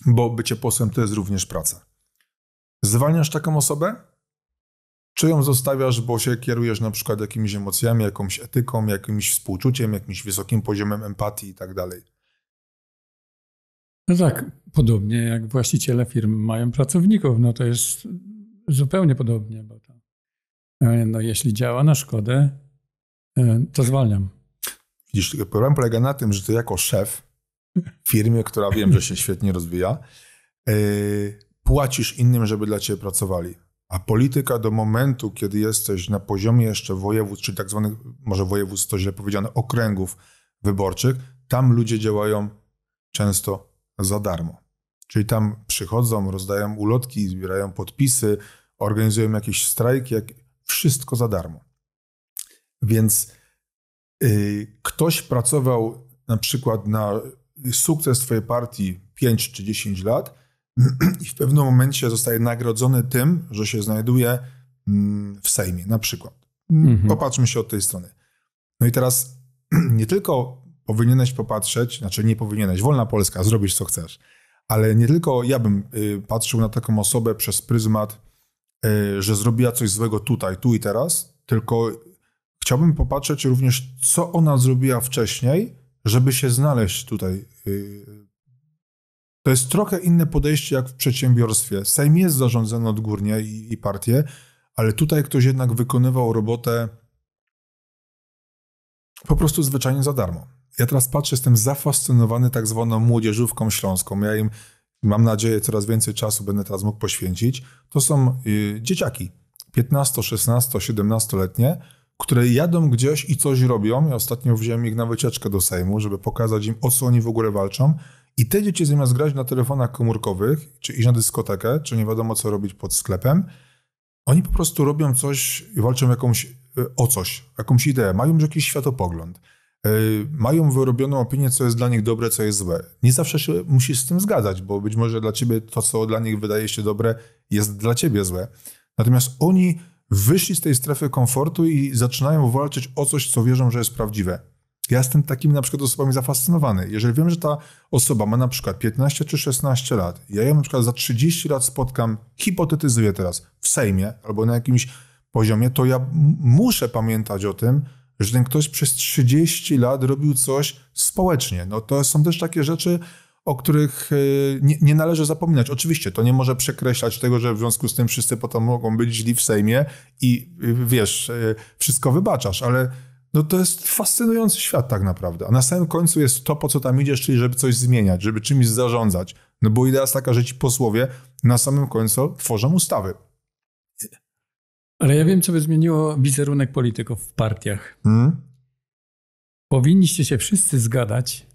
bo bycie posłem to jest również praca. Zwalniasz taką osobę? Czy ją zostawiasz, bo się kierujesz na przykład jakimiś emocjami, jakąś etyką, jakimś współczuciem, jakimś wysokim poziomem empatii i tak dalej? No tak, podobnie jak właściciele firm mają pracowników, no to jest zupełnie podobnie, bo to, e, no jeśli działa na szkodę, e, to zwalniam. Widzisz, problem polega na tym, że ty jako szef w firmie, która wiem, że się świetnie rozwija, e, płacisz innym, żeby dla ciebie pracowali. A polityka do momentu, kiedy jesteś na poziomie jeszcze województw, czyli tak zwanych, może województw to źle powiedziane, okręgów wyborczych, tam ludzie działają często za darmo. Czyli tam przychodzą, rozdają ulotki, zbierają podpisy, organizują jakieś strajki, jak... wszystko za darmo. Więc yy, ktoś pracował na przykład na sukces Twojej partii 5 czy 10 lat (clears throat) i w pewnym momencie zostaje nagrodzony tym, że się znajduje mm, w Sejmie na przykład. Mhm. Popatrzmy się od tej strony. No i teraz (clears throat) nie tylko powinieneś popatrzeć, znaczy nie powinieneś, wolna Polska, zrobisz co chcesz. Ale nie tylko ja bym y, patrzył na taką osobę przez pryzmat, y, że zrobiła coś złego tutaj, tu i teraz, tylko chciałbym popatrzeć również, co ona zrobiła wcześniej, żeby się znaleźć tutaj. Y, to jest trochę inne podejście jak w przedsiębiorstwie. Sejm jest zarządzany odgórnie i, i partie, ale tutaj ktoś jednak wykonywał robotę po prostu zwyczajnie za darmo ja teraz patrzę, jestem zafascynowany tak zwaną młodzieżówką śląską. Ja im, mam nadzieję, coraz więcej czasu będę teraz mógł poświęcić. To są y, dzieciaki, 15, 16, 17-letnie, które jadą gdzieś i coś robią. Ja ostatnio wziąłem ich na wycieczkę do Sejmu, żeby pokazać im, o co oni w ogóle walczą. I te dzieci zamiast grać na telefonach komórkowych, czy iść na dyskotekę, czy nie wiadomo co robić pod sklepem, oni po prostu robią coś i walczą jakąś, y, o coś, jakąś ideę, mają już jakiś światopogląd. E, mają wyrobioną opinię, co jest dla nich dobre, co jest złe. Nie zawsze się musisz z tym zgadzać, bo być może dla ciebie to, co dla nich wydaje się dobre, jest dla ciebie złe. Natomiast oni wyszli z tej strefy komfortu i zaczynają walczyć o coś, co wierzą, że jest prawdziwe. Ja jestem takimi na przykład osobami zafascynowany. Jeżeli wiem, że ta osoba ma na przykład 15 czy 16 lat, ja ją na przykład za 30 lat spotkam, hipotetyzuję teraz, w Sejmie albo na jakimś poziomie, to ja muszę pamiętać o tym, że ten ktoś przez 30 lat robił coś społecznie. No to są też takie rzeczy, o których e, nie, nie, należy zapominać. Oczywiście to nie może przekreślać tego, że w związku z tym wszyscy potem mogą być źli w Sejmie i e, wiesz, e, wszystko wybaczasz, ale no to jest fascynujący świat tak naprawdę. A na samym końcu jest to, po co tam idziesz, czyli żeby coś zmieniać, żeby czymś zarządzać. No bo idea jest taka, że ci posłowie na samym końcu tworzą ustawy. Ale ja wiem, co by zmieniło wizerunek polityków w partiach. Hmm? Powinniście się wszyscy zgadać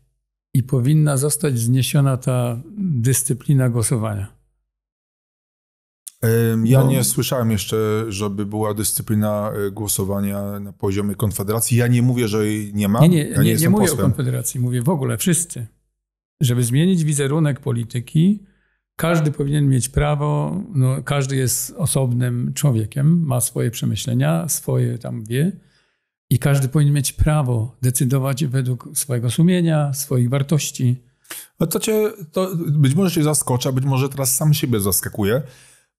i powinna zostać zniesiona ta dyscyplina głosowania. Ja no. nie słyszałem jeszcze, żeby była dyscyplina e, głosowania na poziomie Konfederacji. Ja nie mówię, że jej nie ma. Nie, nie, ja nie, nie, nie mówię posłem. o Konfederacji, mówię w ogóle wszyscy. Żeby zmienić wizerunek polityki, każdy powinien mieć prawo, no, każdy jest osobnym człowiekiem, ma swoje przemyślenia, swoje tam wie. I każdy powinien mieć prawo decydować według swojego sumienia, swoich wartości. No to cię, to być może cię zaskoczy, a być może teraz sam siebie zaskakuje,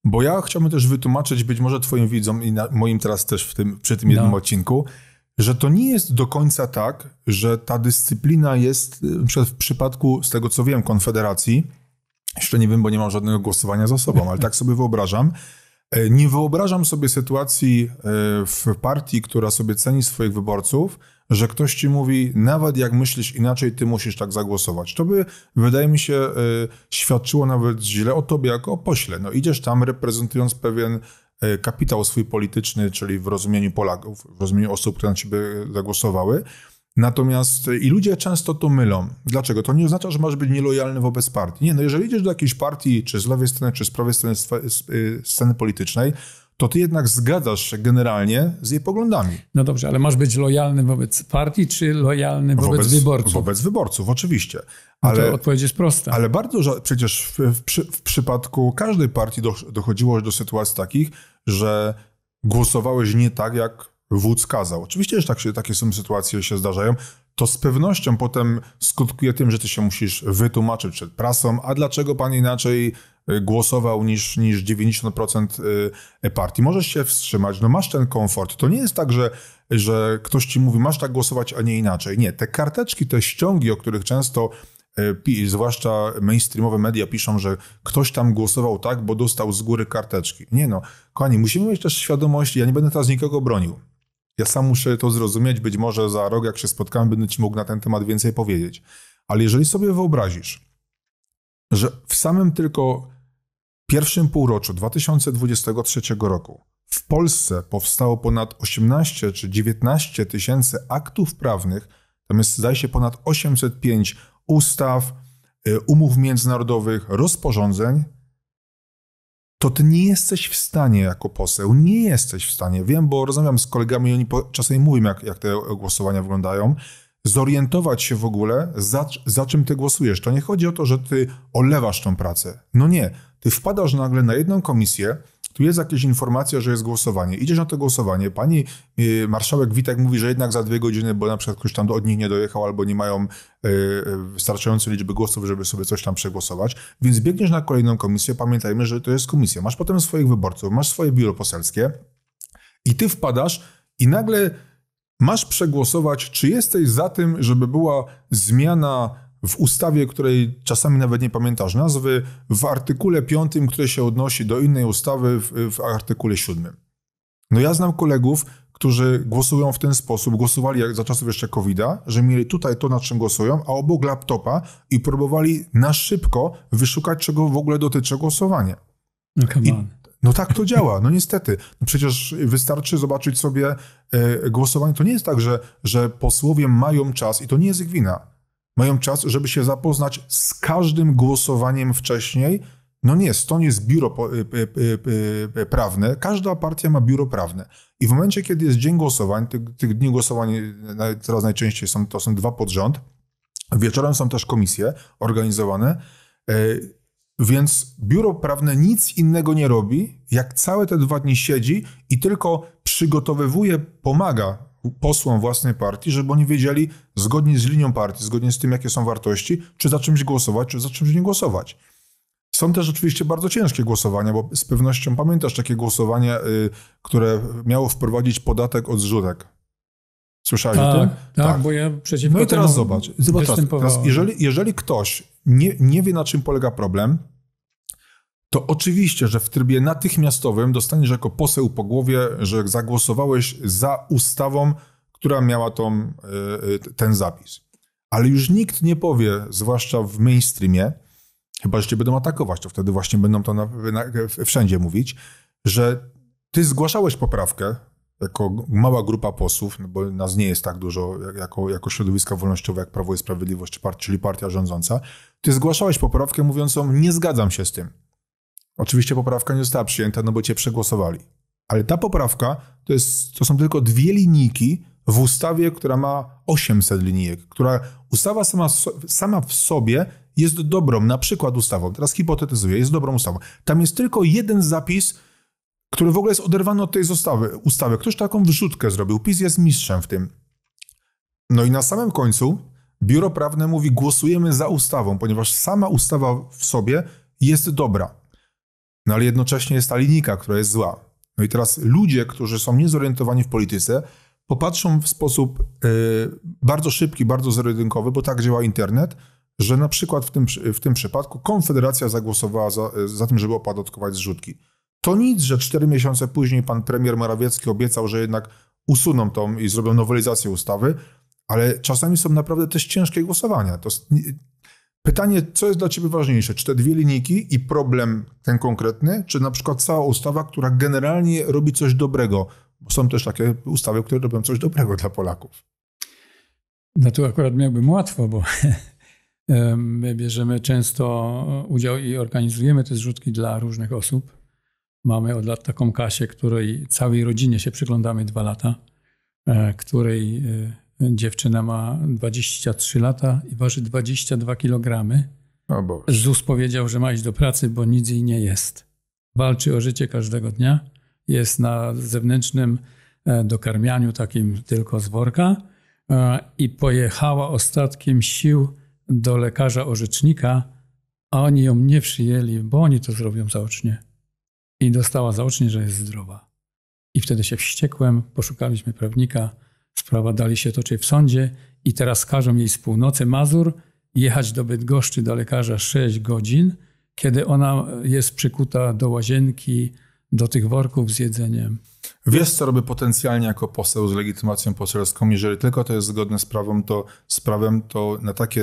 bo ja chciałbym też wytłumaczyć być może twoim widzom i na, moim teraz też w tym, przy tym jednym no. odcinku, że to nie jest do końca tak, że ta dyscyplina jest w przypadku, z tego co wiem, Konfederacji, jeszcze nie wiem, bo nie mam żadnego głosowania za sobą, ale tak sobie wyobrażam. E, nie wyobrażam sobie sytuacji e, w partii, która sobie ceni swoich wyborców, że ktoś ci mówi, nawet jak myślisz inaczej, ty musisz tak zagłosować. To by, wydaje mi się, e, świadczyło nawet źle o tobie jako o pośle. No idziesz tam reprezentując pewien kapitał swój polityczny, czyli w rozumieniu Polaków, w rozumieniu osób, które na ciebie zagłosowały Natomiast y, i ludzie często to mylą. Dlaczego? To nie oznacza, że masz być nielojalny wobec partii. Nie, no jeżeli idziesz do jakiejś partii, czy z lewej strony, czy z prawej strony y, sceny politycznej, to ty jednak zgadzasz się generalnie z jej poglądami. No dobrze, ale masz być lojalny wobec partii, czy lojalny wobec, wobec wyborców? Wobec wyborców, oczywiście. No ale no odpowiedź jest prosta. Ale bardzo przecież w, w, w przypadku każdej partii do, dochodziło do sytuacji takich, że głosowałeś nie tak, jak wódz kazał. Oczywiście, że tak się, takie są sytuacje się zdarzają. To z pewnością potem skutkuje tym, że ty się musisz wytłumaczyć przed prasą, a dlaczego pan inaczej y, głosował niż, niż 90% y, partii. Możesz się wstrzymać, no masz ten komfort. To nie jest tak, że, że ktoś ci mówi, masz tak głosować, a nie inaczej. Nie, te karteczki, te ściągi, o których często y, zwłaszcza mainstreamowe media piszą, że ktoś tam głosował tak, bo dostał z góry karteczki. Nie no, kochani, musimy mieć też świadomość, ja nie będę teraz nikogo bronił. Ja sam muszę to zrozumieć, być może za rok, jak się spotkamy, będę ci mógł na ten temat więcej powiedzieć. Ale jeżeli sobie wyobrazisz, że w samym tylko pierwszym półroczu 2023 roku w Polsce powstało ponad 18 czy 19 tysięcy aktów prawnych, tam jest zdaje się ponad 805 ustaw, y, umów międzynarodowych, rozporządzeń, to ty nie jesteś w stanie jako poseł, nie jesteś w stanie, wiem, bo rozmawiam z kolegami i oni po, czasami mówią, jak, jak te głosowania wyglądają, zorientować się w ogóle, za, za czym ty głosujesz. To nie chodzi o to, że ty olewasz tą pracę. No nie. Ty wpadasz nagle na jedną komisję, tu jest jakaś informacja, że jest głosowanie. Idziesz na to głosowanie, pani yy, marszałek Witek mówi, że jednak za dwie godziny, bo na przykład ktoś tam od nich nie dojechał albo nie mają y, y, wystarczającej liczby głosów, żeby sobie coś tam przegłosować, więc biegniesz na kolejną komisję. Pamiętajmy, że to jest komisja. Masz potem swoich wyborców, masz swoje biuro poselskie i ty wpadasz i nagle masz przegłosować, czy jesteś za tym, żeby była zmiana w ustawie, której czasami nawet nie pamiętasz nazwy, w artykule 5, który się odnosi do innej ustawy, w, w artykule 7. No ja znam kolegów, którzy głosują w ten sposób, głosowali jak za czasów jeszcze covid że mieli tutaj to, na czym głosują, a obok laptopa i próbowali na szybko wyszukać, czego w ogóle dotyczy głosowanie. No I no tak to działa, no niestety. No przecież wystarczy zobaczyć sobie e, głosowanie. To nie jest tak, że, że posłowie mają czas i to nie jest ich wina. Mają czas, żeby się zapoznać z każdym głosowaniem wcześniej. No nie, to nie jest biuro e, e, prawne. Każda partia ma biuro prawne. I w momencie, kiedy jest dzień głosowań, tych, tych dni głosowań teraz najczęściej są, to są dwa pod rząd, wieczorem są też komisje organizowane więc biuro prawne nic innego nie robi, jak całe te dwa dni siedzi i tylko przygotowywuje, pomaga posłom własnej partii, żeby oni wiedzieli zgodnie z linią partii, zgodnie z tym, jakie są wartości, czy za czymś głosować, czy za czymś nie głosować. Są też oczywiście bardzo ciężkie głosowania, bo z pewnością pamiętasz takie głosowanie, y, które miało wprowadzić podatek od zrzutek. Słyszałeś tak, o tym? Tak, tak, bo ja przeciwko No i teraz zobacz, zobacz teraz, jeżeli, jeżeli ktoś nie, nie wie, na czym polega problem, to oczywiście, że w trybie natychmiastowym dostaniesz jako poseł po głowie, że zagłosowałeś za ustawą, która miała tą, e, e, ten zapis. Ale już nikt nie powie, zwłaszcza w mainstreamie, chyba że cię będą atakować, to wtedy właśnie będą to na, na, wszędzie mówić, że ty zgłaszałeś poprawkę, jako mała grupa posłów, no bo nas nie jest tak dużo jako, jako środowiska wolnościowe jak Prawo i Sprawiedliwość, czyli partia rządząca, ty zgłaszałeś poprawkę mówiącą nie zgadzam się z tym. Oczywiście poprawka nie została przyjęta, no bo cię przegłosowali. Ale ta poprawka to, jest, to są tylko dwie linijki w ustawie, która ma 800 linijek, która ustawa sama, sama w sobie jest dobrą, na przykład ustawą, teraz hipotetyzuję, jest dobrą ustawą. Tam jest tylko jeden zapis, który w ogóle jest oderwany od tej zostawy, ustawy. Ktoś taką wrzutkę zrobił. PiS jest mistrzem w tym. No i na samym końcu biuro prawne mówi: głosujemy za ustawą, ponieważ sama ustawa w sobie jest dobra. No ale jednocześnie jest ta linijka, która jest zła. No i teraz ludzie, którzy są niezorientowani w polityce, popatrzą w sposób yy, bardzo szybki, bardzo zero bo tak działa internet, że na przykład w tym, w tym przypadku Konfederacja zagłosowała za, za tym, żeby opodatkować zrzutki. To nic, że cztery miesiące później pan premier Morawiecki obiecał, że jednak usuną tą i zrobią nowelizację ustawy, ale czasami są naprawdę też ciężkie głosowania. To pytanie, co jest dla ciebie ważniejsze? Czy te dwie linijki i problem ten konkretny, czy na przykład cała ustawa, która generalnie robi coś dobrego? Bo są też takie ustawy, które robią coś dobrego dla Polaków. No tu akurat miałbym łatwo, bo (laughs) my bierzemy często udział i organizujemy te zrzutki dla różnych osób Mamy od lat taką Kasię, której całej rodzinie się przyglądamy dwa lata, e, której e, dziewczyna ma 23 lata i waży 22 kg. ZUS powiedział, że ma iść do pracy, bo nic jej nie jest. Walczy o życie każdego dnia, jest na zewnętrznym e, dokarmianiu takim tylko z worka i pojechała ostatkiem sił do lekarza orzecznika, a oni ją nie przyjęli, bo oni to zrobią zaocznie i dostała zaocznie, że jest zdrowa. I wtedy się wściekłem, poszukaliśmy prawnika, sprawa dali się toczy w sądzie i teraz każą jej z północy Mazur jechać do Bydgoszczy do lekarza 6 godzin, kiedy ona jest przykuta do łazienki, do tych worków z jedzeniem. Wiesz, co robię potencjalnie jako poseł z legitymacją poselską. Jeżeli tylko to jest zgodne z prawem, to, z prawem, to na takie,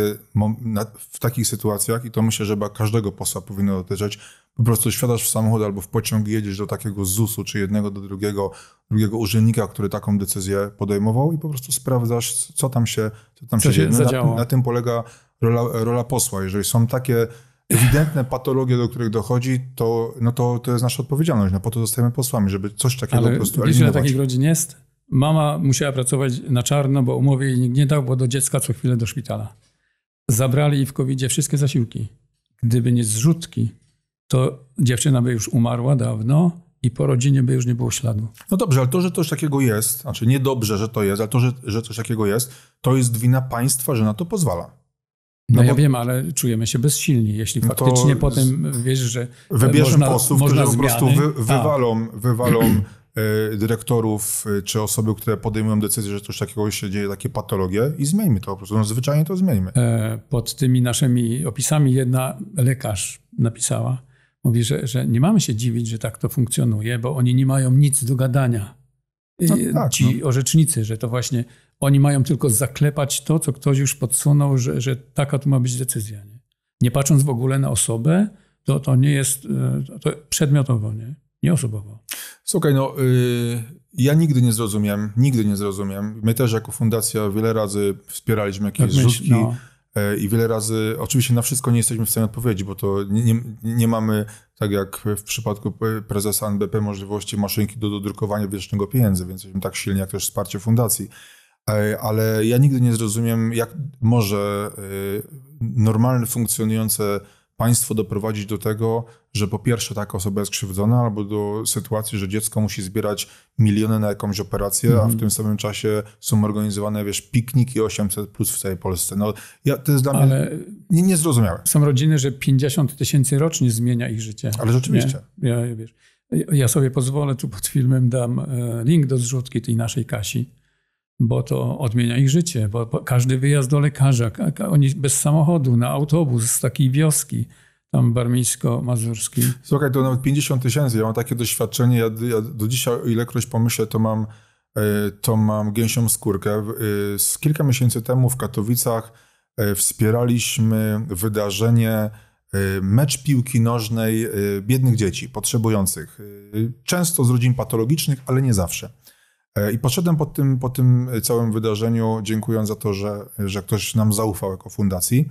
na, w takich sytuacjach, i to myślę, że chyba każdego posła powinno dotyczyć, po prostu świadasz w samochód albo w pociąg jedziesz do takiego ZUS-u, czy jednego do drugiego, drugiego urzędnika, który taką decyzję podejmował i po prostu sprawdzasz, co tam się, co tam co się, się na, na, tym polega rola, rola posła. Jeżeli są takie ewidentne patologie, do których dochodzi, to, no to, to jest nasza odpowiedzialność. No po to zostajemy posłami, żeby coś takiego Ale po prostu wiesz, eliminować. takich rodzin jest? Mama musiała pracować na czarno, bo umowy jej nikt nie dał, bo do dziecka co chwilę do szpitala. Zabrali jej w covid wszystkie zasiłki. Gdyby nie zrzutki, to dziewczyna by już umarła dawno, i po rodzinie by już nie było śladu. No dobrze, ale to, że coś takiego jest, znaczy niedobrze, że to jest, ale to, że, że coś takiego jest, to jest wina państwa, że na to pozwala. No, no ja wiem, ale czujemy się bezsilni, jeśli no faktycznie potem wiesz, że e, wybierzemy można, posłów, można którzy zmiany. po prostu wy, tak. wywalą, wywalą e, dyrektorów e, czy osoby, które podejmują decyzję, że coś takiego się dzieje, takie patologie i zmieńmy to po prostu. No, zwyczajnie to zmieńmy. Pod tymi naszymi opisami jedna lekarz napisała, mówi, że, że nie mamy się dziwić, że tak to funkcjonuje, bo oni nie mają nic do gadania. No, tak, Ci no. orzecznicy, że to właśnie oni mają tylko zaklepać to, co ktoś już podsunął, że, że taka to ma być decyzja. Nie? nie patrząc w ogóle na osobę, to, to nie jest e, to przedmiotowo, nie, nie osobowo. Słuchaj, no y, ja nigdy nie zrozumiem, nigdy nie zrozumiem. My też jako fundacja wiele razy wspieraliśmy jakieś tak rzutki. No. E, I wiele razy, oczywiście na wszystko nie jesteśmy w stanie odpowiedzieć, bo to nie, nie, nie mamy, tak jak w przypadku prezesa NBP, możliwości maszynki do dodrukowania wiecznego pieniędzy, więc jesteśmy tak silni jak też wsparcie fundacji ale ja nigdy nie zrozumiem, jak może y, normalne, funkcjonujące państwo doprowadzić do tego, że po pierwsze taka osoba jest krzywdzona, albo do sytuacji, że dziecko musi zbierać miliony na jakąś operację, mm. a w mhm. tym samym czasie są organizowane, wiesz, pikniki 800 plus w całej Polsce. No, ja, to jest dla Ale mnie nie, niezrozumiałe. Są rodziny, że 50 tysięcy rocznie zmienia ich życie. Ale rzeczywiście. Ja, wiesz, ja sobie pozwolę, tu pod filmem dam e, link do zrzutki tej naszej Kasi bo to odmienia ich życie, bo każdy wyjazd do lekarza, oni bez samochodu, na autobus z takiej wioski, tam barmińsko-mazurski. Słuchaj, to nawet 50 tysięcy, ja mam takie doświadczenie, ja, ja do dzisiaj ilekroć pomyślę, to mam, e, to mam gęsią skórkę. E, z kilka miesięcy temu w Katowicach e, wspieraliśmy wydarzenie mecz piłki nożnej biednych dzieci, potrzebujących. Często z rodzin patologicznych, ale nie zawsze. E, I poszedłem po tym, po tym całym wydarzeniu, dziękując za to, że, że ktoś nam zaufał jako fundacji.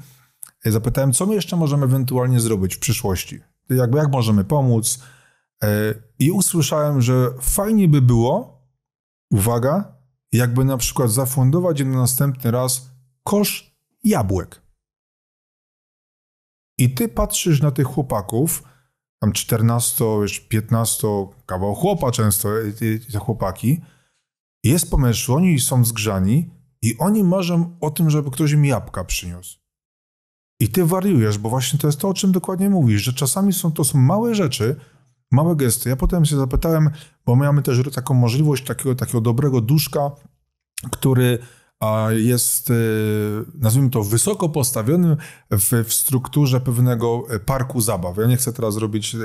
E, zapytałem, co my jeszcze możemy ewentualnie zrobić w przyszłości? Jakby jak możemy pomóc? E, I usłyszałem, że fajnie by było, uwaga, jakby na przykład zafundować na następny raz kosz jabłek. I ty patrzysz na tych chłopaków, tam 14, 15 kawał chłopa często, te chłopaki, jest po mężu, oni są zgrzani i oni marzą o tym, żeby ktoś im jabłka przyniósł. I ty wariujesz, bo właśnie to jest to, o czym dokładnie mówisz, że czasami są to są małe rzeczy, małe gesty. Ja potem się zapytałem, bo mamy też taką możliwość takiego, takiego dobrego duszka, który jest, e, nazwijmy to, wysoko postawionym w, w, strukturze pewnego e, parku zabaw. Ja nie chcę teraz robić e,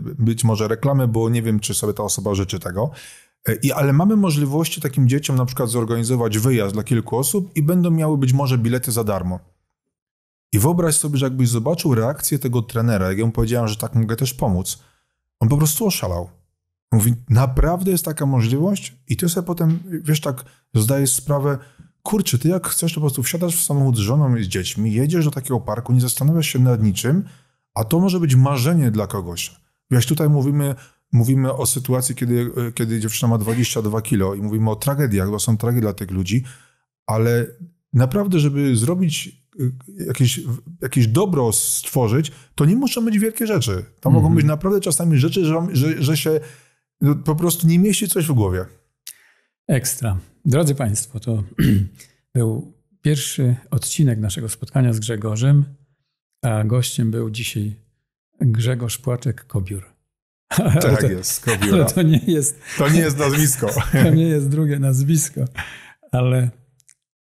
być może reklamy, bo nie wiem, czy sobie ta osoba życzy tego, E, I, ale mamy możliwości takim dzieciom na przykład zorganizować wyjazd dla kilku osób i będą miały być może bilety za darmo. I wyobraź sobie, że jakbyś zobaczył reakcję tego trenera, jak ja mu powiedziałem, że tak mogę też pomóc, on po prostu oszalał. Mówi, naprawdę jest taka możliwość? I ty sobie potem, wiesz, tak zdajesz sprawę, kurczę, ty jak chcesz, to po prostu wsiadasz w samochód z żoną i z dziećmi, jedziesz do takiego parku, nie zastanawiasz się nad niczym, a to może być marzenie dla kogoś. Wiesz, tutaj mówimy mówimy o sytuacji, kiedy, kiedy dziewczyna ma 22 kilo i mówimy o tragediach, bo są tragedie dla tych ludzi, ale naprawdę, żeby zrobić y, jakieś, jakieś dobro stworzyć, to nie muszą być wielkie rzeczy. To mm -hmm. mogą mhm. być naprawdę czasami rzeczy, że, że, że się no, po prostu nie mieści coś w głowie. Ekstra. Drodzy Państwo, to (clears throat) był pierwszy odcinek naszego spotkania z Grzegorzem, a gościem był dzisiaj Grzegorz Płaczek-Kobiur. (laughs) Tak to, jest, skobiura. To nie jest, to nie jest nazwisko. (laughs) To nie jest drugie nazwisko, ale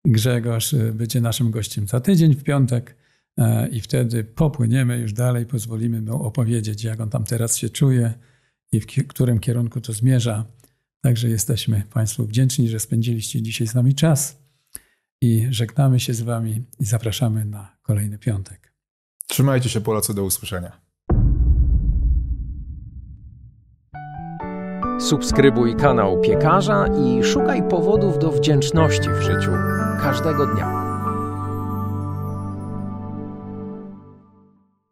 Grzegorz y, będzie naszym gościem za tydzień w piątek e, i wtedy popłyniemy już dalej, pozwolimy mu opowiedzieć, jak on tam teraz się czuje i w którym kierunku to zmierza. Także jesteśmy Państwu wdzięczni, że spędziliście dzisiaj z nami czas i żegnamy się z Wami i zapraszamy na kolejny piątek. Trzymajcie się Polacy, do usłyszenia. Subskrybuj kanał piekarza i szukaj powodów do wdzięczności w życiu każdego dnia.